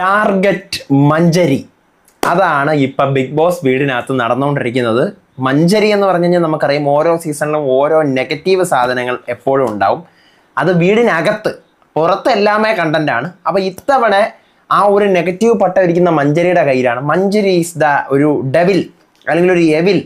target മഞ്ചരി അതാണ് ഇപ്പൊ big boss വീടിനകത്ത് നടന്നുകൊണ്ടിരിക്കുന്നത് മഞ്ചരി എന്ന് പറഞ്ഞു കഴിഞ്ഞാൽ നമുക്കറിയാം ഓരോ സീസണിലും ഓരോ നെഗറ്റീവ് സാധനങ്ങൾ എപ്പോഴും ഉണ്ടാവും അത് വീടിനകത്ത് പുറത്ത് എല്ലാമേ കണ്ടന്റാണ് അപ്പോൾ ഇത്തവണ ആ ഒരു നെഗറ്റീവ് പട്ട ഇരിക്കുന്ന മഞ്ചരിയുടെ കയ്യിലാണ് മഞ്ചരി ഈസ് ദ ഒരു ഡെവിൽ അല്ലെങ്കിൽ ഒരു എവിൽ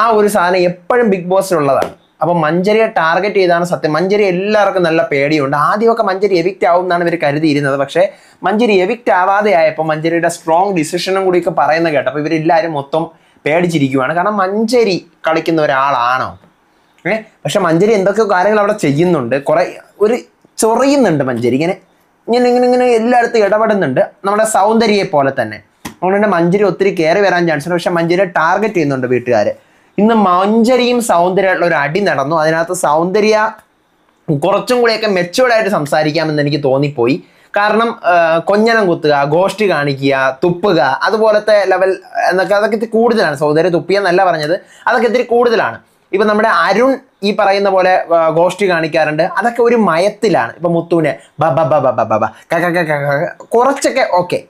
ആ ഒരു സാധനം എപ്പോഴും ബിഗ് ബോസിലുള്ളതാണ് അപ്പൊ മഞ്ചരിയെ ടാർഗറ്റ് ചെയ്താണ് സത്യം മഞ്ചരി എല്ലാവർക്കും നല്ല പേടിയുണ്ട് ആദ്യമൊക്കെ മഞ്ചരി എവിക്റ്റ് ആവും എന്നാണ് ഇവർ കരുതിയിരുന്നത് പക്ഷേ മഞ്ചരി എവിക്റ്റ് ആവാതെ ആയപ്പോൾ മഞ്ചരിയുടെ സ്ട്രോങ് ഡിസിഷനും ഒക്കെ പറയുന്ന അപ്പൊ ഇവരെല്ലാവരും മൊത്തം പേടിച്ചിരിക്കുവാണ് കാരണം മഞ്ചരി കളിക്കുന്ന ഒരാളാണോ ഏഹ് പക്ഷെ മഞ്ചരി എന്തൊക്കെയോ കാര്യങ്ങൾ അവിടെ ചെയ്യുന്നുണ്ട് കുറെ ഒരു ചൊറിയുന്നുണ്ട് മഞ്ചരി ഇങ്ങനെ ഇങ്ങനെ ഇങ്ങനെ ഇങ്ങനെ എല്ലായിടത്തും ഇടപെടുന്നുണ്ട് നമ്മുടെ സൗന്ദര്യയെ പോലെ തന്നെ അതുകൊണ്ട് തന്നെ മഞ്ചരി ഒത്തിരി കയറി വരാൻ ചാൻസ് ഉണ്ട് പക്ഷെ മഞ്ചരിയെ ടാർഗറ്റ് ചെയ്യുന്നുണ്ട് വീട്ടുകാർ ഇന്ന് മഞ്ജരിയും സൗന്ദര്യമായിട്ടുള്ള ഒരു അടി നടന്നു അതിനകത്ത് സൗന്ദര്യ കുറച്ചും കൂടിയൊക്കെ മെച്ചുവേർഡായിട്ട് സംസാരിക്കാമെന്ന് എനിക്ക് തോന്നിപ്പോയി കാരണം കൊഞ്ഞനം കുത്തുക ഗോഷ്ടി കാണിക്കുക തുപ്പുക അതുപോലത്തെ ലെവൽ എന്നൊക്കെ അതൊക്കെ ഇത്തിരി കൂടുതലാണ് സൗന്ദര്യ തുപ്പിയെന്നല്ല പറഞ്ഞത് അതൊക്കെ ഇത്തിരി കൂടുതലാണ് ഇപ്പം നമ്മുടെ അരുൺ ഈ പറയുന്ന പോലെ ഗോഷ്ടി കാണിക്കാറുണ്ട് അതൊക്കെ ഒരു മയത്തിലാണ് ഇപ്പം മുത്തുവിനെ ബ ബ ബ ബ ബ ബ കുറച്ചൊക്കെ ഓക്കെ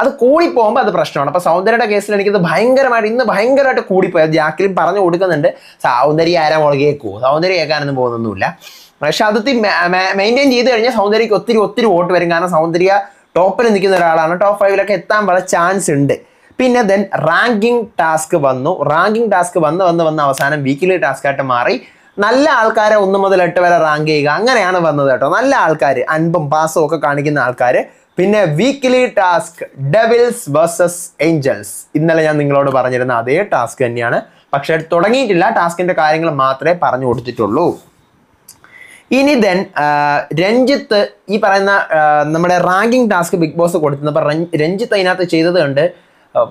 അത് കൂടിപ്പോകുമ്പോൾ അത് പ്രശ്നമാണ് അപ്പോൾ സൗന്ദര്യയുടെ കേസിൽ എനിക്കത് ഭയങ്കരമായിട്ട് ഇന്ന് ഭയങ്കരമായിട്ട് കൂടിപ്പോയി അത് ജാക്കിലും പറഞ്ഞു കൊടുക്കുന്നുണ്ട് സൗന്ദര്യ ആരാ മുളകേക്കോ സൗന്ദര്യ കേൾക്കാനൊന്നും പോകുന്നൊന്നുമില്ല പക്ഷെ അത് മെയിൻറ്റെയിൻ ചെയ്ത് കഴിഞ്ഞാൽ സൗന്ദര്യക്ക് ഒത്തിരി ഒത്തിരി വോട്ട് വരും കാരണം സൗന്ദര്യ ടോപ്പിൽ നിൽക്കുന്ന ഒരാളാണ് ടോപ്പ് ഫൈവിലൊക്കെ എത്താൻ പല ചാൻസ് ഉണ്ട് പിന്നെ ദെൻ റാങ്കിങ് ടാസ്ക് വന്നു റാങ്കിങ് ടാസ്ക് വന്ന് വന്ന് വന്ന് അവസാനം വീക്കിലി ടാസ്ക് ആയിട്ട് മാറി നല്ല ആൾക്കാരെ ഒന്ന് മുതൽ എട്ട് വരെ റാങ്ക് ചെയ്യുക അങ്ങനെയാണ് വന്നത് കേട്ടോ നല്ല ആൾക്കാർ അൻപും പാസും ഒക്കെ കാണിക്കുന്ന ആൾക്കാർ പിന്നെ weekly task devils versus angels ഇന്നലെ ഞാൻ നിങ്ങളോട് പറഞ്ഞിരുന്ന അതേ ടാസ്ക് തന്നെയാണ് പക്ഷെ തുടങ്ങിയിട്ടില്ല ടാസ്കിന്റെ കാര്യങ്ങൾ മാത്രമേ പറഞ്ഞു കൊടുത്തിട്ടുള്ളൂ ഇനി ദെൻ രഞ്ജിത്ത് ഈ പറയുന്ന നമ്മുടെ റാങ്കിങ് ടാസ്ക് ബിഗ് ബോസ് കൊടുത്തപ്പോൾ രഞ്ജിത്ത് അതിനകത്ത് ചെയ്തത് കണ്ട്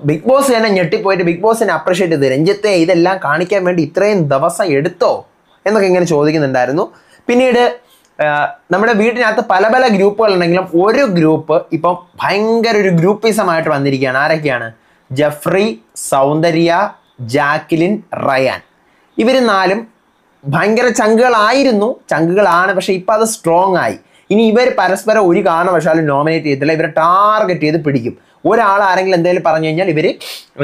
ബിഗ് ബോസ് തന്നെ ഞെട്ടിപ്പോയിട്ട് ബിഗ് ബോസിനെ അപ്രീഷിയേറ്റ് ചെയ്ത് രഞ്ജിത്തെ ഇതെല്ലാം കാണിക്കാൻ വേണ്ടി ഇത്രയും ദിവസം എടുത്തോ എന്നൊക്കെ ഇങ്ങനെ ചോദിക്കുന്നുണ്ടായിരുന്നു പിന്നീട് നമ്മുടെ വീട്ടിനകത്ത് പല പല ഗ്രൂപ്പുകൾ ഉണ്ടെങ്കിലും ഒരു ഗ്രൂപ്പ് ഇപ്പം ഭയങ്കര ഒരു ഗ്രൂപ്പിസമായിട്ട് വന്നിരിക്കുകയാണ് ആരൊക്കെയാണ് ജഫ്രി സൗന്ദര്യ ജാക്കിലിൻ റയാൻ ഇവർ നാലും ഭയങ്കര ചങ്കുകളായിരുന്നു ചങ്കുകളാണ് പക്ഷേ ഇപ്പം അത് സ്ട്രോങ് ആയി ഇനി ഇവർ പരസ്പരം ഒരു കാരണവശാലും നോമിനേറ്റ് ചെയ്തില്ല ഇവരെ ടാർഗറ്റ് ചെയ്ത് പിടിക്കും ഒരാൾ ആരെങ്കിലും എന്തെങ്കിലും പറഞ്ഞു കഴിഞ്ഞാൽ ഇവർ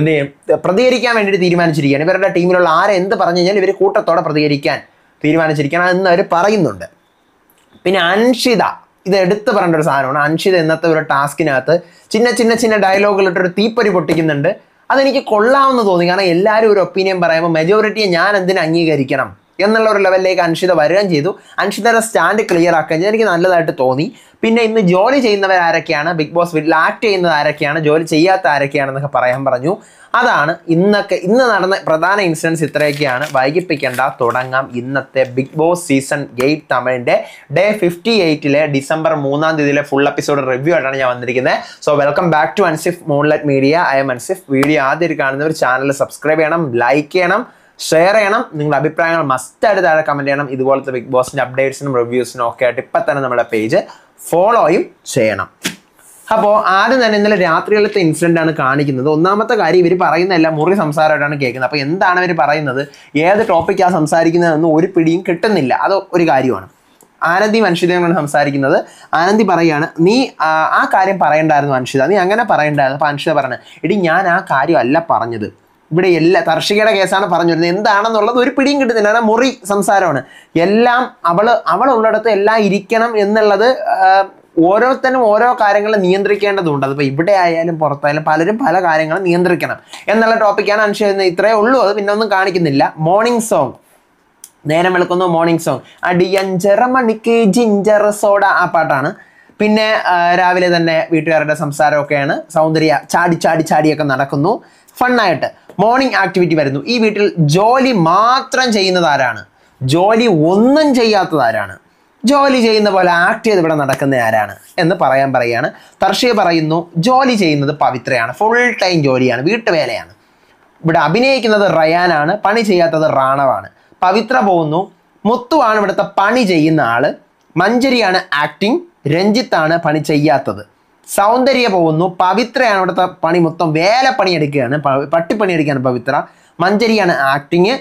എന്ത് ചെയ്യും പ്രതികരിക്കാൻ വേണ്ടിയിട്ട് തീരുമാനിച്ചിരിക്കുകയാണ് ഇവരുടെ ടീമിലുള്ള ആരെ എന്ത് പറഞ്ഞു കഴിഞ്ഞാൽ ഇവർ കൂട്ടത്തോടെ പ്രതികരിക്കാൻ തീരുമാനിച്ചിരിക്കുകയാണ് എന്ന് അവർ പറയുന്നുണ്ട് പിന്നെ അൻഷിത ഇത് എടുത്ത് പറയേണ്ട ഒരു സാധനമാണ് അൻഷിത ഇന്നത്തെ ഒരു ടാസ്കിനകത്ത് ചിന്ന ചിന്ന ചിന്ന ഒരു തീപ്പരി പൊട്ടിക്കുന്നുണ്ട് അതെനിക്ക് കൊള്ളാമെന്ന് തോന്നി കാരണം എല്ലാവരും ഒരു ഒപ്പീനിയൻ പറയുമ്പോൾ മെജോറിറ്റിയെ ഞാൻ എന്തിനു അംഗീകരിക്കണം എന്നുള്ള ഒരു ലെവലിലേക്ക് അൻഷിത വരികയും ചെയ്തു അൻഷിതയുടെ സ്റ്റാൻഡ് ക്ലിയർ ആക്കുകയും ചെയ്തു എനിക്ക് നല്ലതായിട്ട് തോന്നി പിന്നെ ഇന്ന് ജോലി ചെയ്യുന്നവർ ആരൊക്കെയാണ് ബിഗ് ബോസ് വീട്ടിൽ ആക്ട് ചെയ്യുന്നത് ആരൊക്കെയാണ് ജോലി ചെയ്യാത്ത ആരൊക്കെയാണെന്നൊക്കെ പറയാൻ പറഞ്ഞു അതാണ് ഇന്നൊക്കെ ഇന്ന് നടന്ന പ്രധാന ഇൻസിഡൻസ് ഇത്രയൊക്കെയാണ് വൈകിപ്പിക്കേണ്ട തുടങ്ങാം ഇന്നത്തെ ബിഗ് ബോസ് സീസൺ ഗെയ്റ്റ് തമിഴിൻ്റെ ഡേ ഫിഫ്റ്റി എയ്റ്റിലെ ഡിസംബർ മൂന്നാം തീയതിയിലെ ഫുൾ എപ്പിസോഡ് റിവ്യൂ ആയിട്ടാണ് ഞാൻ വന്നിരിക്കുന്നത് so welcome back to Ansif moonlight media I'm Ansif video ആദ്യം കാണുന്നവർ ചാനൽ സബ്സ്ക്രൈബ് ചെയ്യണം ലൈക്ക് ചെയ്യണം ഷെയർ ചെയ്യണം നിങ്ങളുടെ അഭിപ്രായങ്ങൾ മസ്റ്റ് ആയിട്ട് താഴെ കമന്റ് ചെയ്യണം ഇതുപോലത്തെ ബിഗ് ബോസിന്റെ അപ്ഡേറ്റ്സിനും റിവ്യൂസിനും ഒക്കെ ആയിട്ട് ഇപ്പൊ തന്നെ നമ്മുടെ പേജ് ഫോളോയും ചെയ്യണം അപ്പോൾ ആദ്യം തന്നെ ഇന്നലെ രാത്രികളിലത്തെ ഇൻസിഡന്റ് ആണ് കാണിക്കുന്നത് ഒന്നാമത്തെ കാര്യം ഇവർ പറയുന്നതല്ല മുറി സംസാരമായിട്ടാണ് കേൾക്കുന്നത് അപ്പോൾ എന്താണ് ഇവർ പറയുന്നത് ഏത് ടോപ്പിക്കാണ് സംസാരിക്കുന്നതെന്ന് ഒരു പിടിയും കിട്ടുന്നില്ല അത് ഒരു കാര്യമാണ് ആനന്ദി അനുഷിതയോടാണ് സംസാരിക്കുന്നത് ആനന്ദി പറയാണ് നീ ആ കാര്യം പറയണ്ടായിരുന്നു അനുഷിത നീ അങ്ങനെ പറയണ്ടായിരുന്നു അപ്പോൾ അനുഷിത പറഞ്ഞു എടി ഞാൻ ആ കാര്യമല്ല പറഞ്ഞത് ഇവിടെ എല്ലാ കർഷികയുടെ കേസാണ് പറഞ്ഞു വരുന്നത് എന്താണെന്നുള്ളത് ഒരു പിടിയും കിട്ടുന്നില്ല അതാ മുറി സംസാരമാണ് എല്ലാം അവൾ അവളുള്ളിടത്ത് എല്ലാം ഇരിക്കണം എന്നുള്ളത് ഓരോരുത്തരും ഓരോ കാര്യങ്ങൾ നിയന്ത്രിക്കേണ്ടതുണ്ട് അതിപ്പോൾ ഇവിടെ ആയാലും പുറത്തായാലും പലരും പല കാര്യങ്ങളും നിയന്ത്രിക്കണം എന്നുള്ള ടോപ്പിക്കാണ് അനുഷ്ഠിക്കുന്നത് ഇത്രയേ ഉള്ളൂ അത് പിന്നെ ഒന്നും കാണിക്കുന്നില്ല മോർണിംഗ് സോങ് നേരം വെളുക്കുന്നു മോർണിംഗ് സോങ് അടിയഞ്ചര മണിക്ക് ജിഞ്ചർ സോഡ ആ പാട്ടാണ് പിന്നെ രാവിലെ തന്നെ വീട്ടുകാരുടെ സംസാരമൊക്കെയാണ് സൗന്ദര്യ ചാടി ചാടി ചാടിയൊക്കെ നടക്കുന്നു ഫണ്ണായിട്ട് മോർണിംഗ് ആക്ടിവിറ്റി വരുന്നു ഈ വീട്ടിൽ ജോലി മാത്രം ചെയ്യുന്നത് ആരാണ് ജോലി ഒന്നും ചെയ്യാത്തത് ആരാണ് ജോലി ചെയ്യുന്ന പോലെ ആക്ട് ചെയ്ത് ഇവിടെ നടക്കുന്ന ആരാണ് എന്ന് പറയാൻ പറയുകയാണ് തർഷിയ പറയുന്നു ജോലി ചെയ്യുന്നത് പവിത്രയാണ് ഫുൾ ടൈം ജോലിയാണ് വീട്ടുവേലയാണ് ഇവിടെ അഭിനയിക്കുന്നത് റയാനാണ് പണി ചെയ്യാത്തത് റാണവാണ് പവിത്ര പോകുന്നു മുത്തുവാണ് ഇവിടുത്തെ പണി ചെയ്യുന്ന ആള് മഞ്ജരിയാണ് ആക്ടിങ് രഞ്ജിത്താണ് പണി ചെയ്യാത്തത് സൗന്ദര്യ പോകുന്നു പവിത്രയാണ് ഇവിടുത്തെ പണി മൊത്തം വേല പണിയെടുക്കുകയാണ് പട്ടിപ്പണിയെടുക്കുകയാണ് പവിത്ര മഞ്ചരിയാണ് ആക്ടിങ്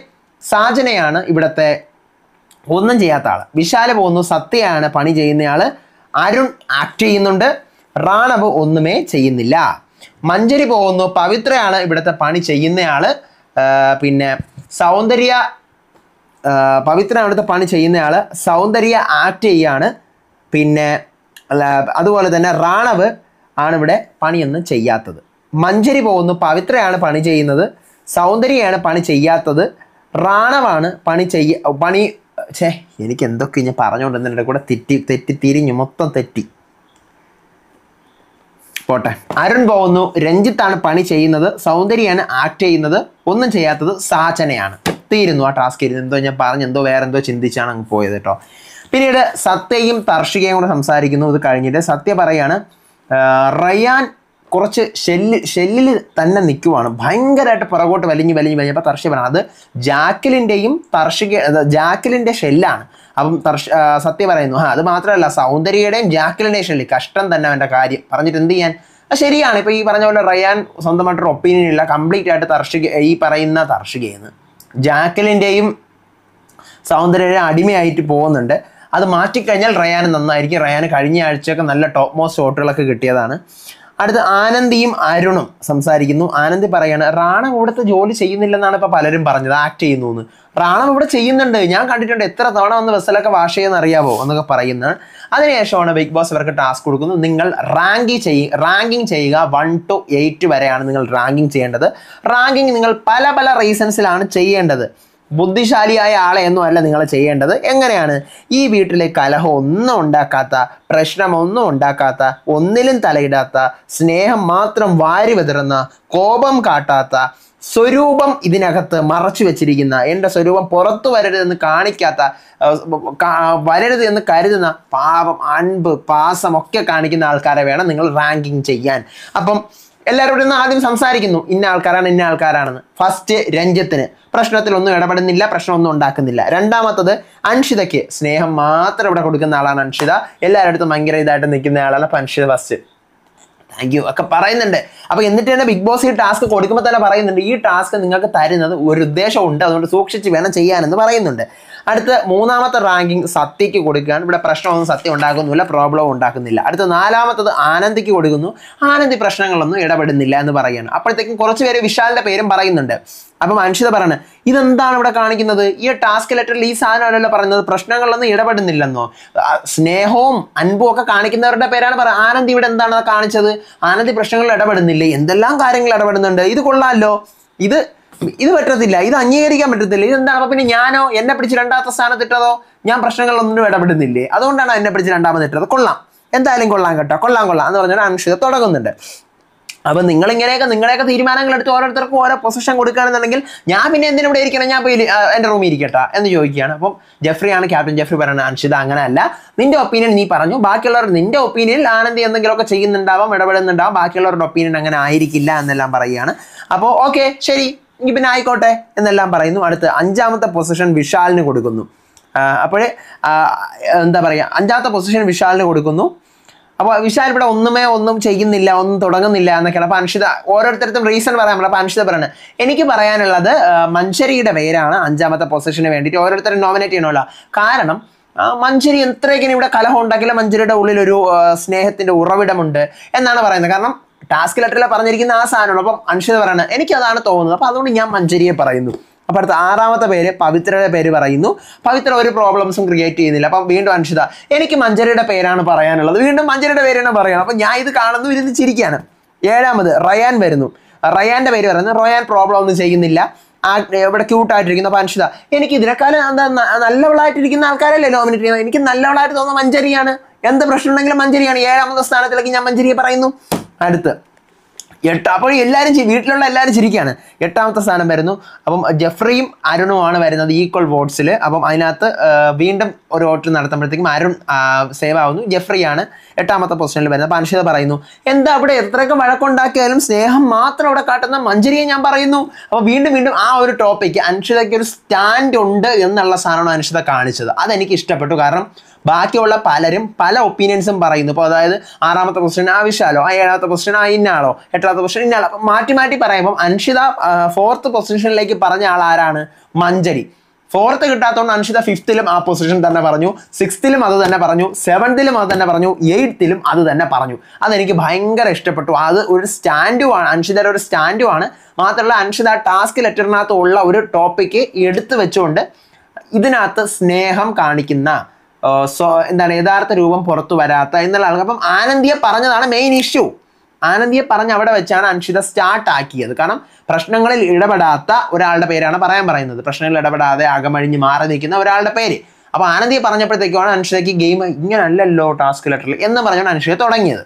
സാജനയാണ് ഇവിടുത്തെ ഒന്നും ചെയ്യാത്ത ആൾ വിശാല പോകുന്നു സത്യയാണ് പണി ചെയ്യുന്നയാൾ അരുൺ ആക്ട് ചെയ്യുന്നുണ്ട് റാണവ് ഒന്നുമേ ചെയ്യുന്നില്ല മഞ്ചരി പോകുന്നു പവിത്രയാണ് ഇവിടുത്തെ പണി ചെയ്യുന്നയാൾ പിന്നെ സൗന്ദര്യ പവിത്രയാണ് ഇവിടുത്തെ പണി ചെയ്യുന്നയാൾ സൗന്ദര്യ ആക്ട് ചെയ്യാണ് പിന്നെ അതുപോലെ തന്നെ റാണവ് ആണ് ഇവിടെ പണിയൊന്നും ചെയ്യാത്തത് മഞ്ചരി പോകുന്നു പവിത്രയാണ് പണി ചെയ്യുന്നത് സൗന്ദര്യയാണ് പണി ചെയ്യാത്തത് റാണവാണ് പണി ചെയ്യ പണി ഛേ എനിക്ക് എന്തൊക്കെ ഞാൻ പറഞ്ഞുകൊണ്ടിരുന്നതിൻ്റെ കൂടെ തെറ്റി തെറ്റി തിരിഞ്ഞു മൊത്തം തെറ്റി പോട്ടെ അരുൺ പോകുന്നു രഞ്ജിത്താണ് പണി ചെയ്യുന്നത് സൗന്ദര്യയാണ് ആക്ട് ചെയ്യുന്നത് ഒന്നും ചെയ്യാത്തത് സാചനയാണ് തീരുന്നു ആ ടാസ്ക് ഇരുന്ന് എന്തോ ഞാൻ പറഞ്ഞു എന്തോ വേറെ എന്തോ ചിന്തിച്ചാണ് അങ്ങ് പോയത് കേട്ടോ പിന്നീട് സത്യയും തർഷികയും കൂടെ സംസാരിക്കുന്നു ഇത് കഴിഞ്ഞിട്ട് സത്യ പറയാണ് റയാൻ കുറച്ച് ഷെല്ല് ഷെല്ലിൽ തന്നെ നിൽക്കുവാണ് ഭയങ്കരമായിട്ട് പുറകോട്ട് വലിഞ്ഞ് വലിഞ്ഞ് വലിഞ്ഞ് അപ്പോൾ തർഷിക പറയണം അത് ജാക്കിലിൻ്റെയും തർഷിക ജാക്കിലിൻ്റെ ഷെല്ലാണ് അപ്പം തർഷ സത്യ പറയുന്നു ആ അത് മാത്രമല്ല സൗന്ദര്യയുടെയും ജാക്കിലിൻ്റെയും ഷെല്ലിൽ കഷ്ടം തന്നെ അവൻ്റെ കാര്യം പറഞ്ഞിട്ട് എന്ത് ചെയ്യാൻ ശരിയാണ് ഇപ്പോൾ ഈ പറഞ്ഞ പോലെ റയാൻ സ്വന്തമായിട്ടൊരു ഒപ്പീനിയൻ ഇല്ല കംപ്ലീറ്റ് ആയിട്ട് തർഷിക ഈ പറയുന്ന തർഷികയെന്ന് ജാക്കിലിൻ്റെയും സൗന്ദര്യയുടെ അടിമയായിട്ട് പോകുന്നുണ്ട് അത് മാറ്റിക്കഴിഞ്ഞാൽ റയാന് നന്നായിരിക്കും റയാന് കഴിഞ്ഞ ആഴ്ചയൊക്കെ നല്ല ടോപ്പ് മോസ്റ്റ് ഷോട്ടുകളൊക്കെ കിട്ടിയതാണ് അടുത്ത് ആനന്ദിയും അരുണും സംസാരിക്കുന്നു ആനന്ദി പറയാണ് റാണ ഇവിടുത്തെ ജോലി ചെയ്യുന്നില്ലെന്നാണ് ഇപ്പൊ പലരും പറഞ്ഞത് ആക്ട് ചെയ്യുന്നു എന്ന് റാണ ഇവിടെ ചെയ്യുന്നുണ്ട് ഞാൻ കണ്ടിട്ടുണ്ട് എത്ര തവണ വന്ന് ബസ്സിലൊക്കെ വാഷ് ചെയ്യുന്ന അറിയാവോ എന്നൊക്കെ പറയുന്നത് അതിനുശേഷമാണ് ബിഗ് ബോസ് ഇവർക്ക് ടാസ്ക് കൊടുക്കുന്നത് നിങ്ങൾ റാങ്കി ചെയ്യുക റാങ്കിങ് ചെയ്യുക വൺ ടു എയ്റ്റ് വരെയാണ് നിങ്ങൾ റാങ്കിങ് ചെയ്യേണ്ടത് റാങ്കിങ് നിങ്ങൾ പല പല റീസൺസിലാണ് ചെയ്യേണ്ടത് ബുദ്ധിശാലിയായ ആളെ ഒന്നും അല്ല നിങ്ങൾ ചെയ്യേണ്ടത് എങ്ങനെയാണ് ഈ വീട്ടിലെ കലഹം ഒന്നും ഉണ്ടാക്കാത്ത പ്രശ്നമൊന്നും ഉണ്ടാക്കാത്ത ഒന്നിലും തലയിടാത്ത സ്നേഹം മാത്രം വാരി വിതറുന്ന കോപം കാട്ടാത്ത സ്വരൂപം ഇതിനകത്ത് മറച്ചു വെച്ചിരിക്കുന്ന എൻ്റെ സ്വരൂപം പുറത്തു വരരുതെന്ന് കാണിക്കാത്ത വരരുത് എന്ന് കരുതുന്ന പാപം അൻപ് പാസം ഒക്കെ കാണിക്കുന്ന ആൾക്കാരെ വേണം നിങ്ങൾ റാങ്കിങ് ചെയ്യാൻ അപ്പം എല്ലാവരോടും ആദ്യം സംസാരിക്കുന്നു ഇന്ന ആൾക്കാരാണ് ഇന്ന ആൾക്കാരാണെന്ന് ഫസ്റ്റ് പ്രശ്നത്തിൽ ഒന്നും ഇടപെടുന്നില്ല പ്രശ്നമൊന്നും ഉണ്ടാക്കുന്നില്ല രണ്ടാമത്തത് അൻഷിതയ്ക്ക് സ്നേഹം മാത്രം ഇവിടെ കൊടുക്കുന്ന ആളാണ് അൻഷിത എല്ലാവരുടെ ഭയങ്കര ഇതായിട്ട് നിൽക്കുന്ന ആളാണ് അൻഷിത ഫസ്റ്റ് താങ്ക് യു ഒക്കെ പറയുന്നുണ്ട് അപ്പോൾ എന്നിട്ട് തന്നെ ബിഗ് ബോസ് ഈ ടാസ്ക് കൊടുക്കുമ്പോൾ തന്നെ പറയുന്നുണ്ട് ഈ ടാസ്ക് നിങ്ങൾക്ക് തരുന്നത് ഒരു ഉദ്ദേശമുണ്ട് അതുകൊണ്ട് സൂക്ഷിച്ച് വേണം ചെയ്യാനെന്ന് പറയുന്നുണ്ട് അടുത്ത മൂന്നാമത്തെ റാങ്കിങ് സത്യയ്ക്ക് കൊടുക്കുകയാണ് ഇവിടെ പ്രശ്നമൊന്നും സത്യം ഉണ്ടാക്കുന്നില്ല പ്രോബ്ലം ഉണ്ടാക്കുന്നില്ല അടുത്ത നാലാമത്തത് ആനന്ദിക്ക് കൊടുക്കുന്നു ആനന്ദി പ്രശ്നങ്ങളൊന്നും ഇടപെടുന്നില്ല എന്ന് പറയുകയാണ് അപ്പോഴത്തേക്കും കുറച്ച് പേര് വിശാലിന്റെ പേരും പറയുന്നുണ്ട് അപ്പം അനുഷിത പറയണ ഇതെന്താണ് ഇവിടെ കാണിക്കുന്നത് ഈ ടാസ്ക് ലെറ്ററിൽ ഈ സാധനമല്ലല്ലോ പറയുന്നത് പ്രശ്നങ്ങളൊന്നും ഇടപെടുന്നില്ലെന്നോ സ്നേഹവും അൻപും ഒക്കെ കാണിക്കുന്നവരുടെ പേരാണ് പറയുന്നത് ആനന്ദി ഇവിടെ എന്താണ് കാണിച്ചത് ആനന്ദി പ്രശ്നങ്ങളിൽ ഇടപെടുന്നില്ലേ എന്തെല്ലാം കാര്യങ്ങൾ ഇടപെടുന്നുണ്ട് ഇത് കൊള്ളാമല്ലോ ഇത് ഇത് പറ്റത്തില്ല ഇത് അംഗീകരിക്കാൻ പറ്റത്തില്ല ഇതെന്താണ് അപ്പൊ പിന്നെ ഞാനോ എന്നെ പിടിച്ച് രണ്ടാമത്തെ സ്ഥാനത്തിട്ടതോ ഞാൻ പ്രശ്നങ്ങളൊന്നും ഇടപെടുന്നില്ലേ അതുകൊണ്ടാണ് എന്നെ പിടിച്ച് രണ്ടാമത് ഇട്ടത് കൊള്ളാം എന്തായാലും കൊള്ളാം കേട്ടോ കൊള്ളാം കൊള്ളാം എന്ന് പറഞ്ഞാൽ അനുഷിത തുടങ്ങുന്നുണ്ട് അപ്പൊ നിങ്ങൾ ഇങ്ങനെയൊക്കെ നിങ്ങളുടെയൊക്കെ തീരുമാനങ്ങൾ എടുത്ത് ഓരോരുത്തർക്കും ഓരോ പൊസിഷൻ കൊടുക്കുകയാണെന്നുണ്ടെങ്കിൽ ഞാൻ പിന്നെ എന്തിനും ഇവിടെ ഇരിക്കണം ഞാൻ പോയി എൻ്റെ റൂമിൽ ഇരിക്കട്ടെ എന്ന് ചോദിക്കുകയാണ് അപ്പം ജെഫ്രി ആണ് ക്യാപ്റ്റൻ ജെഫ്രി പറയുന്നത് അങ്ങനെ അല്ല നിന്റെ ഒപ്പീനിയൻ നീ പറഞ്ഞു ബാക്കിയുള്ളവർ നിന്റെ ഒപ്പീനിയനിൽ ആനന്ദി എന്തെങ്കിലുമൊക്കെ ചെയ്യുന്നുണ്ടാവാം ഇടപെടുന്നുണ്ടാവാം ബാക്കിയുള്ളവരുടെ ഒപ്പീനിയൻ അങ്ങനെ ആയിരിക്കില്ല എന്നെല്ലാം പറയുകയാണ് അപ്പോൾ ഓക്കെ ശരി ഇനി പിന്നെ ആയിക്കോട്ടെ എന്നെല്ലാം പറയുന്നു അടുത്ത് അഞ്ചാമത്തെ പൊസിഷൻ വിശാലിന് കൊടുക്കുന്നു അപ്പോഴേ എന്താ പറയുക അഞ്ചാമത്തെ പൊസിഷൻ വിശാലിന് കൊടുക്കുന്നു അപ്പോൾ വിശാൽ ഇവിടെ ഒന്നുമേ ഒന്നും ചെയ്യുന്നില്ല ഒന്നും തുടങ്ങുന്നില്ല എന്നൊക്കെയാണ് അപ്പോൾ അനുഷിത ഓരോരുത്തർക്കും റീസൺ പറയാൻ പറ്റില്ല അപ്പോൾ അനുഷിത പറയാണ് എനിക്ക് പറയാനുള്ളത് മഞ്ചരിയുടെ പേരാണ് അഞ്ചാമത്തെ പൊസിഷന് വേണ്ടിയിട്ട് ഓരോരുത്തരും നോമിനേറ്റ് ചെയ്യണമല്ലോ കാരണം മഞ്ചരി എത്രയൊക്കെ ഇവിടെ കലഹം ഉണ്ടെങ്കിലും മഞ്ചരിയുടെ ഉള്ളിൽ ഒരു സ്നേഹത്തിൻ്റെ ഉറവിടമുണ്ട് എന്നാണ് പറയുന്നത് കാരണം ടാസ്ക് ലെറ്ററിൽ പറഞ്ഞിരിക്കുന്ന ആ സാധനമാണ് അപ്പം അൻഷിത എനിക്ക് എനിക്കതാണ് തോന്നുന്നത് അപ്പം അതുകൊണ്ട് ഞാൻ മഞ്ചരിയെ പറയുന്നു അപ്പം അടുത്ത ആറാമത്തെ പേര് പവിത്രയുടെ പേര് പറയുന്നു പവിത്ര ഒരു പ്രോബ്ലംസും ക്രിയേറ്റ് ചെയ്യുന്നില്ല അപ്പം വീണ്ടും അൻഷിത എനിക്ക് മഞ്ചരിയുടെ പേരാണ് പറയാനുള്ളത് വീണ്ടും മഞ്ചരിയുടെ പേരാണ് പറയുന്നത് അപ്പം ഞാൻ ഇത് കാണുന്നു ഇരുന്ന് ചിരിക്കുകയാണ് ഏഴാമത് റയാൻ വരുന്നു റയാൻ്റെ പേര് പറയുന്നത് റയാൻ പ്രോബ്ലം ഒന്നും ചെയ്യുന്നില്ല ആ ഇവിടെ ക്യൂട്ടായിട്ടിരിക്കുന്ന അപ്പം അൻഷിത എനിക്ക് ഇതിനേക്കാളും എന്താ നല്ലവളായിട്ടിരിക്കുന്ന ആൾക്കാരല്ലേ നോമിനേറ്റ് ചെയ്യുന്നത് എനിക്ക് നല്ലവളായിട്ട് തോന്നുന്ന മഞ്ചരിയാണ് എന്ത് പ്രശ്നമുണ്ടെങ്കിലും മഞ്ചരിയാണ് ഏഴാമത്തെ സ്ഥാനത്തിലേക്ക് ഞാൻ മഞ്ചരിയെ പറയുന്നു അടുത്ത് എട്ട് അപ്പോൾ എല്ലാവരും വീട്ടിലുള്ള എല്ലാവരും ചിരിക്കുകയാണ് എട്ടാമത്തെ സ്ഥാനം വരുന്നു അപ്പം ജെഫ്രിയും അരുണുമാണ് വരുന്നത് ഈക്വൽ വോട്ട്സിൽ അപ്പം അതിനകത്ത് വീണ്ടും ഒരു വോട്ട് നടത്തുമ്പോഴത്തേക്കും അരുൺ സേവ് ആവുന്നു ജെഫ്രിയാണ് എട്ടാമത്തെ പൊസിഷനിൽ വരുന്നത് അപ്പം അനുഷിത പറയുന്നു എന്താ അവിടെ എത്രയൊക്കെ വഴക്കുണ്ടാക്കിയാലും സ്നേഹം മാത്രം അവിടെ കാട്ടുന്ന മഞ്ജരിയെ ഞാൻ പറയുന്നു അപ്പോൾ വീണ്ടും വീണ്ടും ആ ഒരു ടോപ്പിക്ക് അനുഷിതയ്ക്ക് ഒരു സ്റ്റാൻഡ് ഉണ്ട് എന്നുള്ള സാധനമാണ് അനുഷിത കാണിച്ചത് അതെനിക്ക് ഇഷ്ടപ്പെട്ടു കാരണം ബാക്കിയുള്ള പലരും പല ഒപ്പീനിയൻസും പറയുന്നു ഇപ്പോൾ അതായത് ആറാമത്തെ ക്വസ്റ്റ്യൻ ആ വിശാലോ ആ ഏഴാമത്തെ ക്വസ്റ്റ്യൻ ആ ഇന്നാളോ എട്ടാമത്തെ ക്വസ്റ്റ്യൻ ഇന്നാളോ അപ്പം മാറ്റി മാറ്റി പറയുമ്പം അൻഷിത ഫോർത്ത് പൊസിഷനിലേക്ക് പറഞ്ഞ ആൾ ആരാണ് മഞ്ചരി ഫോർത്ത് കിട്ടാത്തതുകൊണ്ട് അൻഷിത ഫിഫ്ത്തിലും ആ പൊസിഷൻ തന്നെ പറഞ്ഞു സിക്സ്ത്തിലും അത് തന്നെ പറഞ്ഞു സെവൻത്തിലും അത് തന്നെ പറഞ്ഞു എയ്ത്തിലും അത് തന്നെ പറഞ്ഞു അതെനിക്ക് ഭയങ്കര ഇഷ്ടപ്പെട്ടു അത് ഒരു ആണ് അൻഷിതയുടെ ഒരു ആണ് മാത്രമല്ല അൻഷിത ടാസ്ക് ലെറ്ററിനകത്ത് ഉള്ള ഒരു ടോപ്പിക്ക് എടുത്തു വെച്ചുകൊണ്ട് ഇതിനകത്ത് സ്നേഹം കാണിക്കുന്ന എന്താണ് യഥാർത്ഥ രൂപം പുറത്തു വരാത്ത എന്നുള്ള ആൾക്ക് അപ്പം ആനന്ദിയെ പറഞ്ഞതാണ് മെയിൻ ഇഷ്യൂ ആനന്ദിയെ പറഞ്ഞ് അവിടെ വെച്ചാണ് അൻഷിത സ്റ്റാർട്ട് ആക്കിയത് കാരണം പ്രശ്നങ്ങളിൽ ഇടപെടാത്ത ഒരാളുടെ പേരാണ് പറയാൻ പറയുന്നത് പ്രശ്നങ്ങളിൽ ഇടപെടാതെ അകമഴിഞ്ഞ് മാറി നിൽക്കുന്ന ഒരാളുടെ പേര് അപ്പോൾ ആനന്ദിയെ പറഞ്ഞപ്പോഴത്തേക്കാണ് അൻഷിതയ്ക്ക് ഗെയിം ഇങ്ങനല്ലല്ലോ ടാസ്ക് ലെറ്ററിൽ എന്ന് പറഞ്ഞാണ് അൻഷിത തുടങ്ങിയത്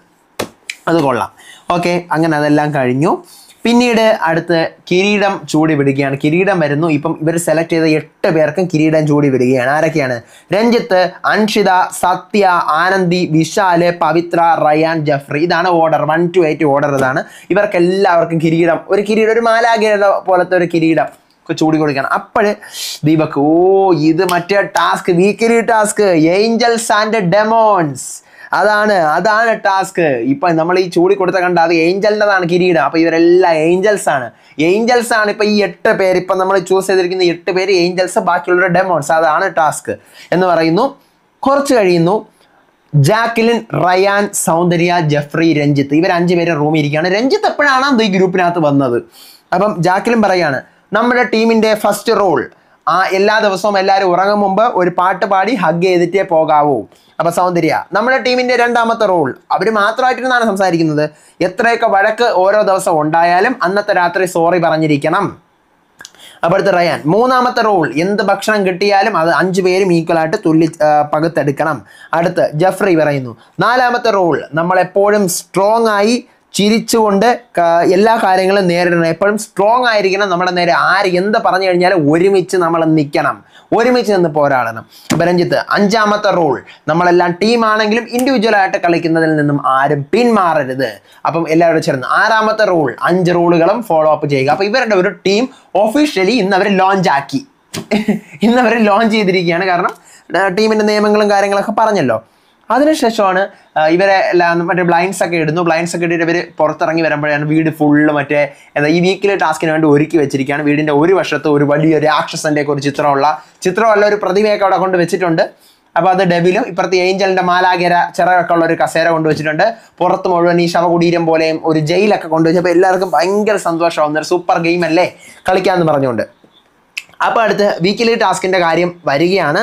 അത് കൊള്ളാം ഓക്കെ അങ്ങനെ അതെല്ലാം കഴിഞ്ഞു പിന്നീട് അടുത്ത് കിരീടം ചൂടി വിടുകയാണ് കിരീടം വരുന്നു ഇപ്പം ഇവർ സെലക്ട് ചെയ്ത എട്ട് പേർക്കും കിരീടം ചൂടി വിടുകയാണ് ആരൊക്കെയാണ് രഞ്ജിത്ത് അൻഷിത സത്യ ആനന്ദി വിശാല് പവിത്ര റയാൻ ജഫ്രി ഇതാണ് order one two eight order ഇതാണ് ഇവർക്ക് എല്ലാവർക്കും കിരീടം ഒരു കിരീടം ഒരു മാലാഗിര പോലത്തെ ഒരു കിരീടം ചൂടി കൊടുക്കണം അപ്പോൾ ദീപക് ഓ ഇത് മറ്റേ task weekly task angels and demons അതാണ് അതാണ് ടാസ്ക് ഇപ്പൊ നമ്മൾ ഈ ചൂടി കൊടുത്ത കണ്ട അത് ഏഞ്ചലിൻ്റെതാണ് കിരീടം അപ്പോൾ ഇവരെല്ലാം ഏഞ്ചൽസ് ആണ് ഏഞ്ചൽസ് ആണ് ഇപ്പൊ ഈ എട്ട് പേര് ഇപ്പൊ നമ്മൾ ചൂസ് ചെയ്തിരിക്കുന്ന എട്ട് പേര് ഏഞ്ചൽസ് ബാക്കിയുള്ളവരുടെ ഡെമോൺസ് അതാണ് ടാസ്ക് എന്ന് പറയുന്നു കുറച്ച് കഴിയുന്നു Jacqueline Ryan Soundarya Jeffrey Ranjith ഇവർ അഞ്ചു പേരെ റൂമിൽ ഇരിക്കുകയാണ് രഞ്ജിത്ത് എപ്പോഴാണ് ഈ ഗ്രൂപ്പിനകത്ത് വന്നത് അപ്പം ജാക്കിലിൻ പറയാണ് നമ്മുടെ ടീമിന്റെ ഫസ്റ്റ് റോൾ ആ എല്ലാ ദിവസവും എല്ലാവരും ഉറങ്ങും മുമ്പ് ഒരു പാട്ട് പാടി ഹഗ് ചെയ്തിട്ടേ പോകാവൂ അപ്പൊ സൗന്ദര്യ നമ്മുടെ ടീമിന്റെ രണ്ടാമത്തെ റോൾ അവർ മാത്രമായിട്ടിരുന്നാണ് സംസാരിക്കുന്നത് എത്രയൊക്കെ വഴക്ക് ഓരോ ദിവസം ഉണ്ടായാലും അന്നത്തെ രാത്രി സോറി പറഞ്ഞിരിക്കണം അപ്പോഴത്തെ റയാൻ മൂന്നാമത്തെ റോൾ എന്ത് ഭക്ഷണം കിട്ടിയാലും അത് അഞ്ചു പേരും ഈക്വലായിട്ട് തുള്ളി പകുത്തെടുക്കണം അടുത്ത് ജഫ്രി പറയുന്നു നാലാമത്തെ റോൾ നമ്മളെപ്പോഴും സ്ട്രോങ് ആയി ചിരിച്ചുകൊണ്ട് എല്ലാ കാര്യങ്ങളും നേരിടണം എപ്പോഴും സ്ട്രോങ് ആയിരിക്കണം നമ്മുടെ നേരെ ആര് എന്ത് പറഞ്ഞു കഴിഞ്ഞാലും ഒരുമിച്ച് നമ്മൾ നിൽക്കണം ഒരുമിച്ച് നിന്ന് പോരാടണം അപ്പം രഞ്ജിത്ത് അഞ്ചാമത്തെ റൂൾ നമ്മളെല്ലാം ടീമാണെങ്കിലും ആയിട്ട് കളിക്കുന്നതിൽ നിന്നും ആരും പിന്മാറരുത് അപ്പം എല്ലാവരും ചേർന്ന് ആറാമത്തെ റൂൾ അഞ്ച് റൂളുകളും ഫോളോ അപ്പ് ചെയ്യുക അപ്പോൾ ഇവരുടെ ഒരു ടീം ഒഫീഷ്യലി ഇന്ന് അവർ ലോഞ്ച് ആക്കി ഇന്ന് അവർ ലോഞ്ച് ചെയ്തിരിക്കുകയാണ് കാരണം ടീമിൻ്റെ നിയമങ്ങളും കാര്യങ്ങളൊക്കെ പറഞ്ഞല്ലോ അതിനുശേഷമാണ് ഇവരെ മറ്റേ ബ്ലൈൻഡ്സ് ഒക്കെ ഇടുന്നു ബ്ലൈൻഡ്സ് ഒക്കെ ഇട്ടിട്ട് ഇവർ പുറത്തിറങ്ങി വരുമ്പോഴാണ് വീട് ഫുള്ള് മറ്റേ എന്താ ഈ വീക്കിലെ ടാസ്കിന് വേണ്ടി ഒരുക്കി വെച്ചിരിക്കുകയാണ് വീടിൻ്റെ ഒരു വശത്ത് ഒരു വലിയ രാക്ഷസൻ്റെ ഒക്കെ ഒരു ചിത്രമുള്ള ചിത്രമല്ല ഒരു പ്രതിമയൊക്കെ അവിടെ കൊണ്ട് വെച്ചിട്ടുണ്ട് അപ്പോൾ അത് ഡെബിലും ഇപ്പുറത്തെ ഏഞ്ചലിൻ്റെ മാലാകര ചിറകൊക്കെ ഉള്ള ഒരു കസേര കൊണ്ടുവച്ചിട്ടുണ്ട് പുറത്ത് മുഴുവൻ ഈ ശവകുടീരം പോലെയും ഒരു ജയിലൊക്കെ കൊണ്ടുവച്ചപ്പോൾ എല്ലാവർക്കും ഭയങ്കര സന്തോഷമാവുന്ന ഒരു സൂപ്പർ ഗെയിം അല്ലേ കളിക്കാമെന്ന് പറഞ്ഞുകൊണ്ട് അപ്പോൾ അടുത്ത് വീക്കിലി ടാസ്കിൻ്റെ കാര്യം വരികയാണ്